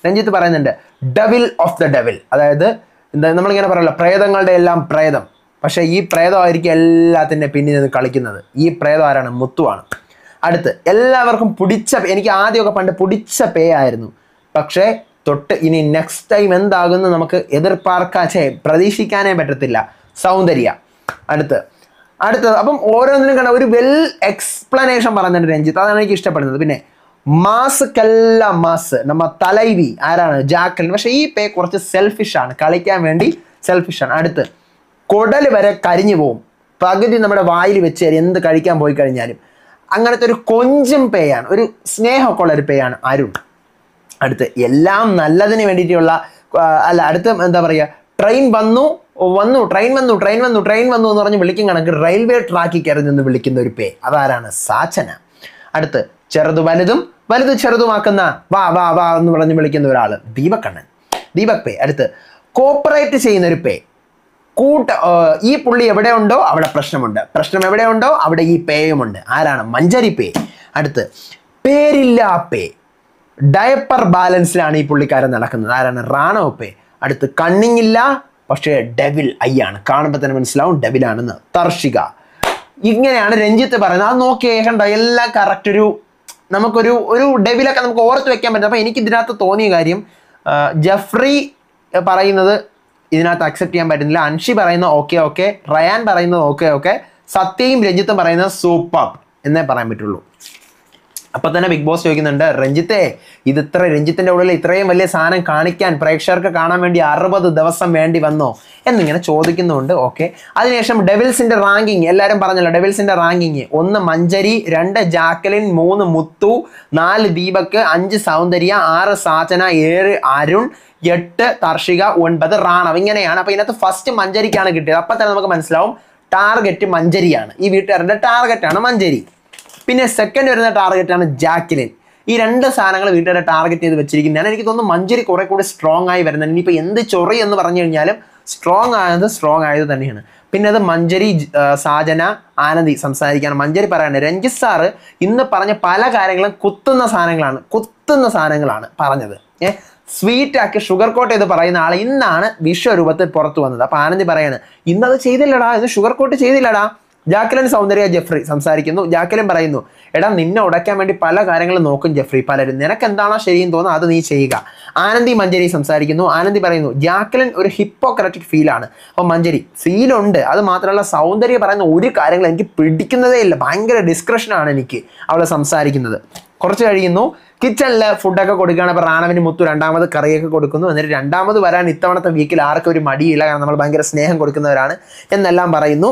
രഞ്ജിത്ത് പറയുന്നുണ്ട് ഡവിൽ ഓഫ് ദ ഡെവിൽ അതായത് എന്താ നമ്മളിങ്ങനെ പറയല്ലോ പ്രേതങ്ങളുടെ എല്ലാം പ്രേതം പക്ഷേ ഈ പ്രേതമായിരിക്കും എല്ലാത്തിൻ്റെ പിന്നിൽ നിന്ന് കളിക്കുന്നത് ഈ പ്രേതം ആരാണ് മുത്തുവാണ് അടുത്ത് എല്ലാവർക്കും പിടിച്ച എനിക്ക് ആദ്യമൊക്കെ പണ്ട് പിടിച്ച പേ ആയിരുന്നു പക്ഷേ തൊട്ട് ഇനി നെക്സ്റ്റ് ടൈം എന്താകുന്നു നമുക്ക് ചേ പ്രതീക്ഷിക്കാനേ പറ്റത്തില്ല സൗന്ദര്യ അടുത്ത് അടുത്തത് അപ്പം ഓരോന്നിനും കണ്ട ഒരു വെൽ എക്സ്പ്ലനേഷൻ പറഞ്ഞിട്ടുണ്ട് രഞ്ജിത്ത് അതാണ് എനിക്ക് ഇഷ്ടപ്പെടുന്നത് പിന്നെ മാസ് കല്ല മാസ് നമ്മ തലൈവി ആരാണ് ജാക്കൽ പക്ഷേ ഈ പേ കുറച്ച് സെൽഫിഷ് ആണ് കളിക്കാൻ വേണ്ടി സെൽഫിഷ് ആണ് അടുത്ത് കുടൽ വരെ കരിഞ്ഞു പോവും പകുതി നമ്മുടെ വായിൽ വെച്ച് എന്ത് കഴിക്കാൻ പോയി കഴിഞ്ഞാലും അങ്ങനത്തെ ഒരു കൊഞ്ചും പേയാണ് ഒരു സ്നേഹമൊക്കെ ഉള്ള ഒരു പേയാണ് അരുൺ അടുത്ത് എല്ലാം നല്ലതിന് വേണ്ടിയിട്ടുള്ള അല്ല അടുത്ത എന്താ പറയുക ട്രെയിൻ വന്നു വന്നു ട്രെയിൻ വന്നു ട്രെയിൻ വന്നു ട്രെയിൻ വന്നു എന്ന് പറഞ്ഞ് വിളിക്കും കണക്ക് റെയിൽവേ ട്രാക്കിൽ കയറി നിന്ന് വിളിക്കുന്ന ഒരു പേ അതാരാണ് സാച്ചന അടുത്ത് ചെറുത് വലുതും വലുത് ചെറുതുമാക്കുന്ന വാ വാ വാ എന്ന് പറഞ്ഞ് വിളിക്കുന്ന ഒരാൾ ദീപക്കണ്ണൻ ദീപക് പേ അടുത്ത് കോപ്പറേറ്റ് ചെയ്യുന്ന ഒരു പേ കൂട്ട ഈ പുള്ളി എവിടെയുണ്ടോ അവിടെ പ്രശ്നമുണ്ട് പ്രശ്നം എവിടെയുണ്ടോ അവിടെ ഈ പേയുമുണ്ട് ആരാണ് മഞ്ചരി പേ അടുത്ത് പേരില്ലാ പേ ഡയപ്പർ ബാലൻസിലാണ് ഈ പുള്ളിക്കാരൻ നടക്കുന്നത് ആരാണ് റാണോപ്പെ അടുത്ത് കണ്ണിങ്ങില്ല പക്ഷേ ഡെവിൽ ഐ ആണ് കാണുമ്പോൾ തന്നെ മനസ്സിലാവും ഡെവിലാണെന്ന് തർഷിക ഇങ്ങനെയാണ് രഞ്ജിത്ത് പറയുന്നത് അത് നോക്കി ഏകണ്ട എല്ലാം കറക്റ്റ് ഒരു നമുക്കൊരു ഒരു ഡെവിലൊക്കെ നമുക്ക് ഓർത്ത് വെക്കാൻ പറ്റും അപ്പോൾ എനിക്ക് ഇതിനകത്ത് തോന്നിയ കാര്യം ജഫ്രി പറയുന്നത് ഇതിനകത്ത് അക്സെപ്റ്റ് ചെയ്യാൻ പറ്റുന്നില്ല അൻഷി പറയുന്ന ഓക്കെ ഓക്കെ റയാൻ പറയുന്നത് ഓക്കെ ഓക്കെ സത്യയും രഞ്ജിത്തും പറയുന്നത് സൂപ്പർ എന്നേ പറയാൻ പറ്റുള്ളൂ അപ്പൊ തന്നെ ബിഗ് ബോസ് ചോദിക്കുന്നുണ്ട് രഞ്ജിത്തെ ഇത് ഇത്ര രഞ്ജിത്തിന്റെ ഉള്ളിൽ ഇത്രയും വലിയ സാധനം കാണിക്കാൻ പ്രേക്ഷകർക്ക് കാണാൻ വേണ്ടി അറുപത് ദിവസം വേണ്ടി വന്നോ എന്നിങ്ങനെ ചോദിക്കുന്നുണ്ട് ഓക്കെ അതിനുശേഷം ഡെവിൽസിന്റെ റാങ്കിങ് എല്ലാരും പറഞ്ഞല്ലോ ഡെവിൽസിന്റെ റാങ്കിങ് ഒന്ന് മഞ്ചരി രണ്ട് ജാക്കലിൻ മൂന്ന് മുത്തു നാല് ദീപക് അഞ്ച് സൗന്ദര്യ ആറ് സാചന ഏഴ് അരുൺ എട്ട് തർഷിക ഒൻപത് റാണവ് ഇങ്ങനെയാണ് അപ്പോൾ ഇതിനകത്ത് ഫസ്റ്റ് മഞ്ചരിക്കാണ് കിട്ടിയത് അപ്പൊ തന്നെ നമുക്ക് മനസ്സിലാവും ടാർഗറ്റ് മഞ്ചരിയാണ് ഈ വീട്ടുകാരുടെ ടാർഗറ്റാണ് മഞ്ചരി പിന്നെ സെക്കൻഡ് വരുന്ന ടാർഗറ്റാണ് ജാക്കിലിൻ ഈ രണ്ട് സാധനങ്ങൾ വീട്ടുകാരെ ടാർഗറ്റ് ചെയ്ത് വെച്ചിരിക്കുന്നതാണ് എനിക്ക് തോന്നുന്നു മഞ്ചേരി കുറെ കൂടി സ്ട്രോങ് ആയി വരുന്നത് ഇനിയിപ്പോൾ എന്ത് ചൊറി എന്ന് പറഞ്ഞു കഴിഞ്ഞാലും സ്ട്രോങ് ആയത് സ്ട്രോങ് ആയത് തന്നെയാണ് പിന്നെ അത് മഞ്ചരി സാജന ആനന്ദി സംസാരിക്കാണ് മഞ്ചരി പറയാണ് രഞ്ജിത് സാറ് ഇന്ന് പറഞ്ഞ പല കാര്യങ്ങളും കുത്തുന്ന സാധനങ്ങളാണ് കുത്തുന്ന സാധനങ്ങളാണ് പറഞ്ഞത് ഏഹ് സ്വീറ്റാക്കി ഷുഗർ കോട്ട് ചെയ്ത് പറയുന്ന ആൾ ഇന്നാണ് വിശ്വരൂപത്തിൽ പുറത്തു വന്നത് അപ്പോൾ ആനന്ദി പറയാണ് ഇന്നത് ചെയ്തില്ലടാ ഇത് ഷുഗർ കോട്ട് ചെയ്തില്ലടാ ജാക്കലിൻ സൗന്ദര്യ ജെഫ്രി സംസാരിക്കുന്നു ജാക്കലിൻ പറയുന്നു എടാ നിന്നെ ഉടയ്ക്കാൻ വേണ്ടി പല കാര്യങ്ങളും നോക്കും ജെഫ്രി പലരും നിനക്ക് എന്താണോ ശരിയെന്ന് തോന്നുന്നത് അത് നീ ചെയ്യുക ആനന്ദി മഞ്ചരി സംസാരിക്കുന്നു ആനന്ദി പറയുന്നു ജാക്കലിൻ ഒരു ഹിപ്പോക്രാറ്റിക് ഫീലാണ് അപ്പോൾ മഞ്ചരി ഫീലുണ്ട് അത് മാത്രമല്ല സൗന്ദര്യ പറയുന്ന ഒരു കാര്യങ്ങൾ എനിക്ക് പിടിക്കുന്നതേ ഇല്ല ഭയങ്കര ആണ് എനിക്ക് അവളെ സംസാരിക്കുന്നത് കുറച്ച് കഴിയുന്നു കിച്ചണില് ഫുഡൊക്കെ കൊടുക്കുകയാണ് അപ്പോൾ റാണവിന് മുത്തു രണ്ടാമത് കറിയൊക്കെ കൊടുക്കുന്നു എന്നിട്ട് രണ്ടാമത് വരാൻ ഇത്തവണത്തെ വീക്കിൽ ആർക്കും ഒരു മടിയില്ല കാരണം നമ്മൾ ഭയങ്കര സ്നേഹം കൊടുക്കുന്നവരാണ് എന്നെല്ലാം പറയുന്നു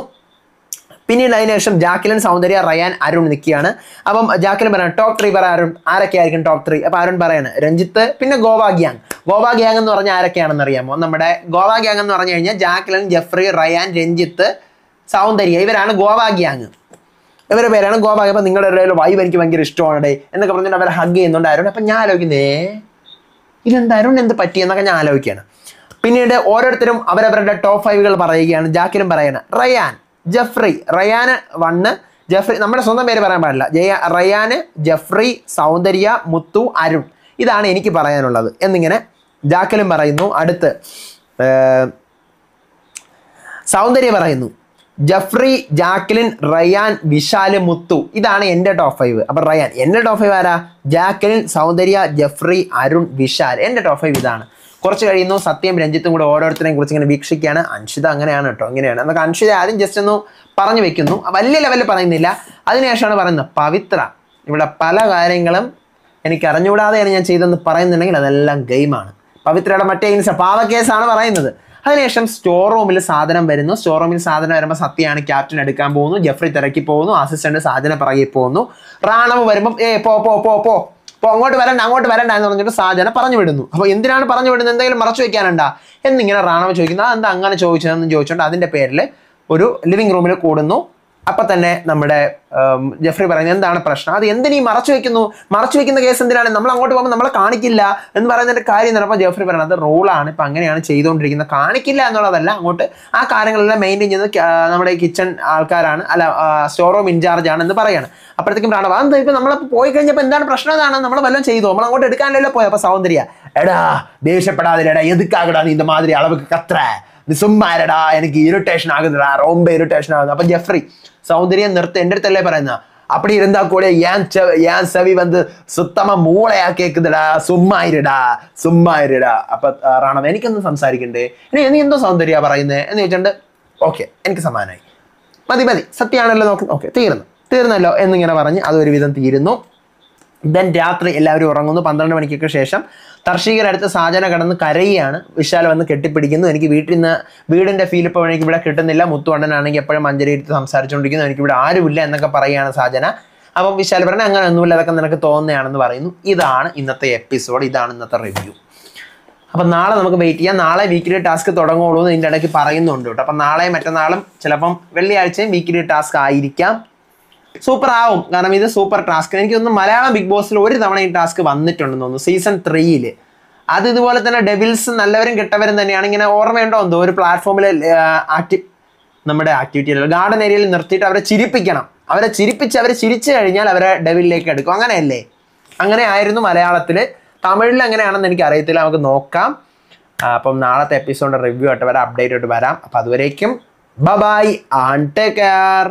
പിന്നീട് അതിനുശേഷം ജാക്കിലൻ സൗന്ദര്യ റയാൻ അരുൺ നിൽക്കുകയാണ് അപ്പം ജാക്കിലൻ പറയാണ് ടോപ്പ് ത്രീ പറ അരുൺ ആരൊക്കെ ആയിരിക്കും ടോപ്പ് ത്രീ അപ്പം അരുൺ പറയാണ് രഞ്ജിത്ത് പിന്നെ ഗോവ ഗ്യാങ് ഗോവ ഗ്യാങ് എന്ന് പറഞ്ഞാൽ ആരൊക്കെയാണെന്ന് അറിയാമോ നമ്മുടെ ഗോവ ഗ്യാങ് എന്ന് പറഞ്ഞു കഴിഞ്ഞാൽ ജാക്കിലൻ ജെഫ്രി റയാൻ രഞ്ജിത്ത് സൗന്ദര്യ ഇവരാണ് ഗോവ ഗ്യാങ് ഇവരുടെ പേരാണ് ഗോവ അപ്പം നിങ്ങളുടെ ഇടയിൽ വൈബ് എനിക്ക് ഭയങ്കര ഇഷ്ടമാണ് ഡേ എന്നൊക്കെ പറഞ്ഞിട്ട് അവർ ഹഗ് ചെയ്യുന്നുണ്ട് അരുൺ അപ്പം ഞാൻ ആലോചിക്കുന്നേ ഇതെന്ത് അരുൺ എന്ത് പറ്റിയെന്നൊക്കെ ഞാൻ ആലോചിക്കുകയാണ് പിന്നീട് ഓരോരുത്തരും അവരവരുടെ ടോപ്പ് ഫൈവുകൾ പറയുകയാണ് ജാക്കിലും പറയണം റയാൻ ജഫ്രി റയാന് വണ്ണ് ജഫ്രി നമ്മുടെ സ്വന്തം പേര് പറയാൻ പാടില്ല ജയ റയാന് ജഫ്രി സൗന്ദര്യ മുത്തു അരുൺ ഇതാണ് എനിക്ക് പറയാനുള്ളത് എന്നിങ്ങനെ ജാക്കലും പറയുന്നു അടുത്ത് സൗന്ദര്യ പറയുന്നു Jeffrey Jacqueline Ryan Vishal Muthu ഇതാണ് എൻ്റെ ടോപ്പ് ഫൈവ് അപ്പം റയാൻ എൻ്റെ ടോപ്പ് ഫൈവ് ആരാ ജാക്കലിൻ സൗന്ദര്യ ജഫ്രി അരുൺ വിശാൽ എൻ്റെ ടോപ്പ് ഫൈവ് ഇതാണ് കുറച്ച് കഴിയുന്നു സത്യം രഞ്ജിത്തും കൂടെ ഓരോരുത്തരെയും കുറിച്ച് ഇങ്ങനെ വീക്ഷിക്കുകയാണ് അൻഷിത അങ്ങനെയാണ് കേട്ടോ ഇങ്ങനെയാണ് എന്നൊക്കെ അൻഷിത ആദ്യം ജസ്റ്റ് ഒന്ന് പറഞ്ഞു വെക്കുന്നു വലിയ ലെവലിൽ പറയുന്നില്ല അതിനുശേഷമാണ് പറയുന്നത് പവിത്ര ഇവിടെ പല കാര്യങ്ങളും എനിക്ക് അറിഞ്ഞുകൂടാതെയാണ് ഞാൻ ചെയ്തതെന്ന് പറയുന്നുണ്ടെങ്കിൽ അതെല്ലാം ഗെയിമാണ് പവിത്രയുടെ മറ്റേ ഇൻസ പാവക്കേസാണ് പറയുന്നത് അതിനുശേഷം സ്റ്റോർ റൂമിൽ സാധനം വരുന്നു സ്റ്റോർ റൂമിൽ സാധനം വരുമ്പോൾ സത്യയാണ് ക്യാപ്റ്റൻ എടുക്കാൻ പോകുന്നു ജെഫ്രി തിരക്കി പോകുന്നു അസിസ്റ്റന്റ് സാധനം പറകി പോകുന്നു റാണവ് വരുമ്പോൾ ഏ പോ പോ പോ പോ അപ്പോൾ അങ്ങോട്ട് വരണ്ട അങ്ങോട്ട് വരണ്ട എന്ന് പറഞ്ഞിട്ട് സാധന പറഞ്ഞു വിടുന്നു അപ്പോൾ എന്തിനാണ് പറഞ്ഞു വിടുന്നത് എന്തെങ്കിലും മറച്ചു വെക്കാനുണ്ടാ എന്നിങ്ങനെ റാണവ ചോദിക്കുന്നത് അതെന്താ അങ്ങനെ ചോദിച്ചതെന്ന് ചോദിച്ചുകൊണ്ട് അതിൻ്റെ പേരിൽ ഒരു ലിവിംഗ് റൂമിൽ കൂടുന്നു അപ്പൊ തന്നെ നമ്മുടെ ജെഫ്രി പറയുന്നത് എന്താണ് പ്രശ്നം അത് എന്തിനീ മറച്ചു വെക്കുന്നു മറച്ചു വെക്കുന്ന കേസ് എന്തിനാണ് നമ്മൾ അങ്ങോട്ട് പോകുമ്പോൾ നമ്മളെ കാണിക്കില്ല എന്ന് പറയുന്നതിന്റെ കാര്യം എന്താണ് അപ്പോൾ ജെഫ്രി പറയുന്നത് അത് റൂളാണ് ഇപ്പം അങ്ങനെയാണ് ചെയ്തുകൊണ്ടിരിക്കുന്നത് കാണിക്കില്ല എന്നുള്ളതല്ല അങ്ങോട്ട് ആ കാര്യങ്ങളെല്ലാം മെയിൻറ്റെയിൻ ചെയ്യുന്നത് നമ്മുടെ കിച്ചൺ ആൾക്കാരാണ് അല്ല സ്റ്റോർ റൂം ഇൻചാർജ് ആണ് എന്ന് പറയുകയാണ് അപ്പോഴത്തേക്കും പ്രാണവ എന്താ ഇപ്പൊ നമ്മൾ പോയി കഴിഞ്ഞപ്പോൾ എന്താണ് പ്രശ്നം എന്നാണ് നമ്മൾ വല്ലതും ചെയ്തു നമ്മൾ അങ്ങോട്ട് എടുക്കാനല്ലോ പോയപ്പോ സൗന്ദര്യ എടാ എടാ എതുക്കാകടാ നീ ഇത് മാതിരി അളവ് കത്ര നിസ്സുംബാരടാ എനിക്ക് ഇറിറ്റേഷൻ ആകുന്നടാ റോംബെ ഇറിറ്റേഷൻ ആകുന്നു അപ്പൊ ജെഫ്രി സൗന്ദര്യം നിർത്ത് എന്റെ അടുത്തല്ലേ പറയുന്ന അപ്പടി ഇരുന്നാ കൂടെ ഞാൻ സവി വന്ന് வந்து മൂളയാ കേക്കുന്നടാ സുമ്മായിരടാ സുമ്മായിരടാ അപ്പൊ റാണവ എനിക്കൊന്നും സംസാരിക്കണ്ടേ നീ എന്തോ സൗന്ദര്യ പറയുന്നേ എന്ന് ചോദിച്ചിട്ടുണ്ട് ഓക്കെ എനിക്ക് സമാനായി മതി മതി സത്യമാണല്ലോ നോക്കുന്നു ഓക്കെ തീർന്നു തീർന്നല്ലോ എന്നിങ്ങനെ പറഞ്ഞ് അതൊരുവിധം തീരുന്നു ദെൻ രാത്രി എല്ലാവരും ഉറങ്ങുന്നു പന്ത്രണ്ട് മണിക്കൊക്കെ ശേഷം അടുത്ത സാജന കടന്ന് കരയാണ് വിശാല വന്ന് കെട്ടിപ്പിടിക്കുന്നു എനിക്ക് വീട്ടിൽ നിന്ന് വീടിൻ്റെ ഫീൽ ഇപ്പോൾ എനിക്ക് ഇവിടെ കിട്ടുന്നില്ല മുത്തുവണ്ണനാണെങ്കിൽ എപ്പോഴും മഞ്ചേരിയിട്ട് സംസാരിച്ചുകൊണ്ടിരിക്കുന്നു എനിക്കിവിടെ ആരുമില്ല എന്നൊക്കെ പറയുകയാണ് സാജന അപ്പം വിശാൽ പറഞ്ഞാൽ അങ്ങനെ ഒന്നുമില്ല അതൊക്കെ നിനക്ക് തോന്നുകയാണെന്ന് പറയുന്നു ഇതാണ് ഇന്നത്തെ എപ്പിസോഡ് ഇതാണ് ഇന്നത്തെ റിവ്യൂ അപ്പം നാളെ നമുക്ക് വെയിറ്റ് ചെയ്യാം നാളെ വീക്കിലി ടാസ്ക് തുടങ്ങുകയുള്ളൂ എന്ന് ഇതിൻ്റെ ഇടയ്ക്ക് പറയുന്നുണ്ട് കേട്ടോ അപ്പം നാളെയും മറ്റന്നാളും ചിലപ്പം വെള്ളിയാഴ്ചയും വീക്കിലി ടാസ്ക് ആയിരിക്കാം സൂപ്പർ ആവും കാരണം ഇത് സൂപ്പർ ടാസ്ക് എനിക്ക് തോന്നുന്നു മലയാളം ബിഗ് ബോസിൽ ഒരു തവണ ഈ ടാസ്ക് വന്നിട്ടുണ്ടെന്ന് തോന്നുന്നു സീസൺ ത്രീയിൽ അത് ഇതുപോലെ തന്നെ ഡെവിൽസ് നല്ലവരും കിട്ടവരും തന്നെയാണ് ഇങ്ങനെ ഓർമ്മയുണ്ടോ എന്തോ ഒരു പ്ലാറ്റ്ഫോമിൽ ആക്ടി നമ്മുടെ അല്ല ഗാർഡൻ ഏരിയയിൽ നിർത്തിയിട്ട് അവരെ ചിരിപ്പിക്കണം അവരെ ചിരിപ്പിച്ച് അവരെ ചിരിച്ചു കഴിഞ്ഞാൽ അവരെ ഡെവിലിലേക്ക് എടുക്കും അങ്ങനെയല്ലേ അങ്ങനെ ആയിരുന്നു മലയാളത്തിൽ തമിഴിൽ അങ്ങനെയാണെന്ന് എനിക്ക് അറിയത്തില്ല നമുക്ക് നോക്കാം അപ്പം നാളത്തെ എപ്പിസോഡിൻ്റെ റിവ്യൂ ആയിട്ട് വരാം അപ്ഡേറ്റ് ആയിട്ട് വരാം അപ്പം അതുവരേക്കും bye bye bye and take care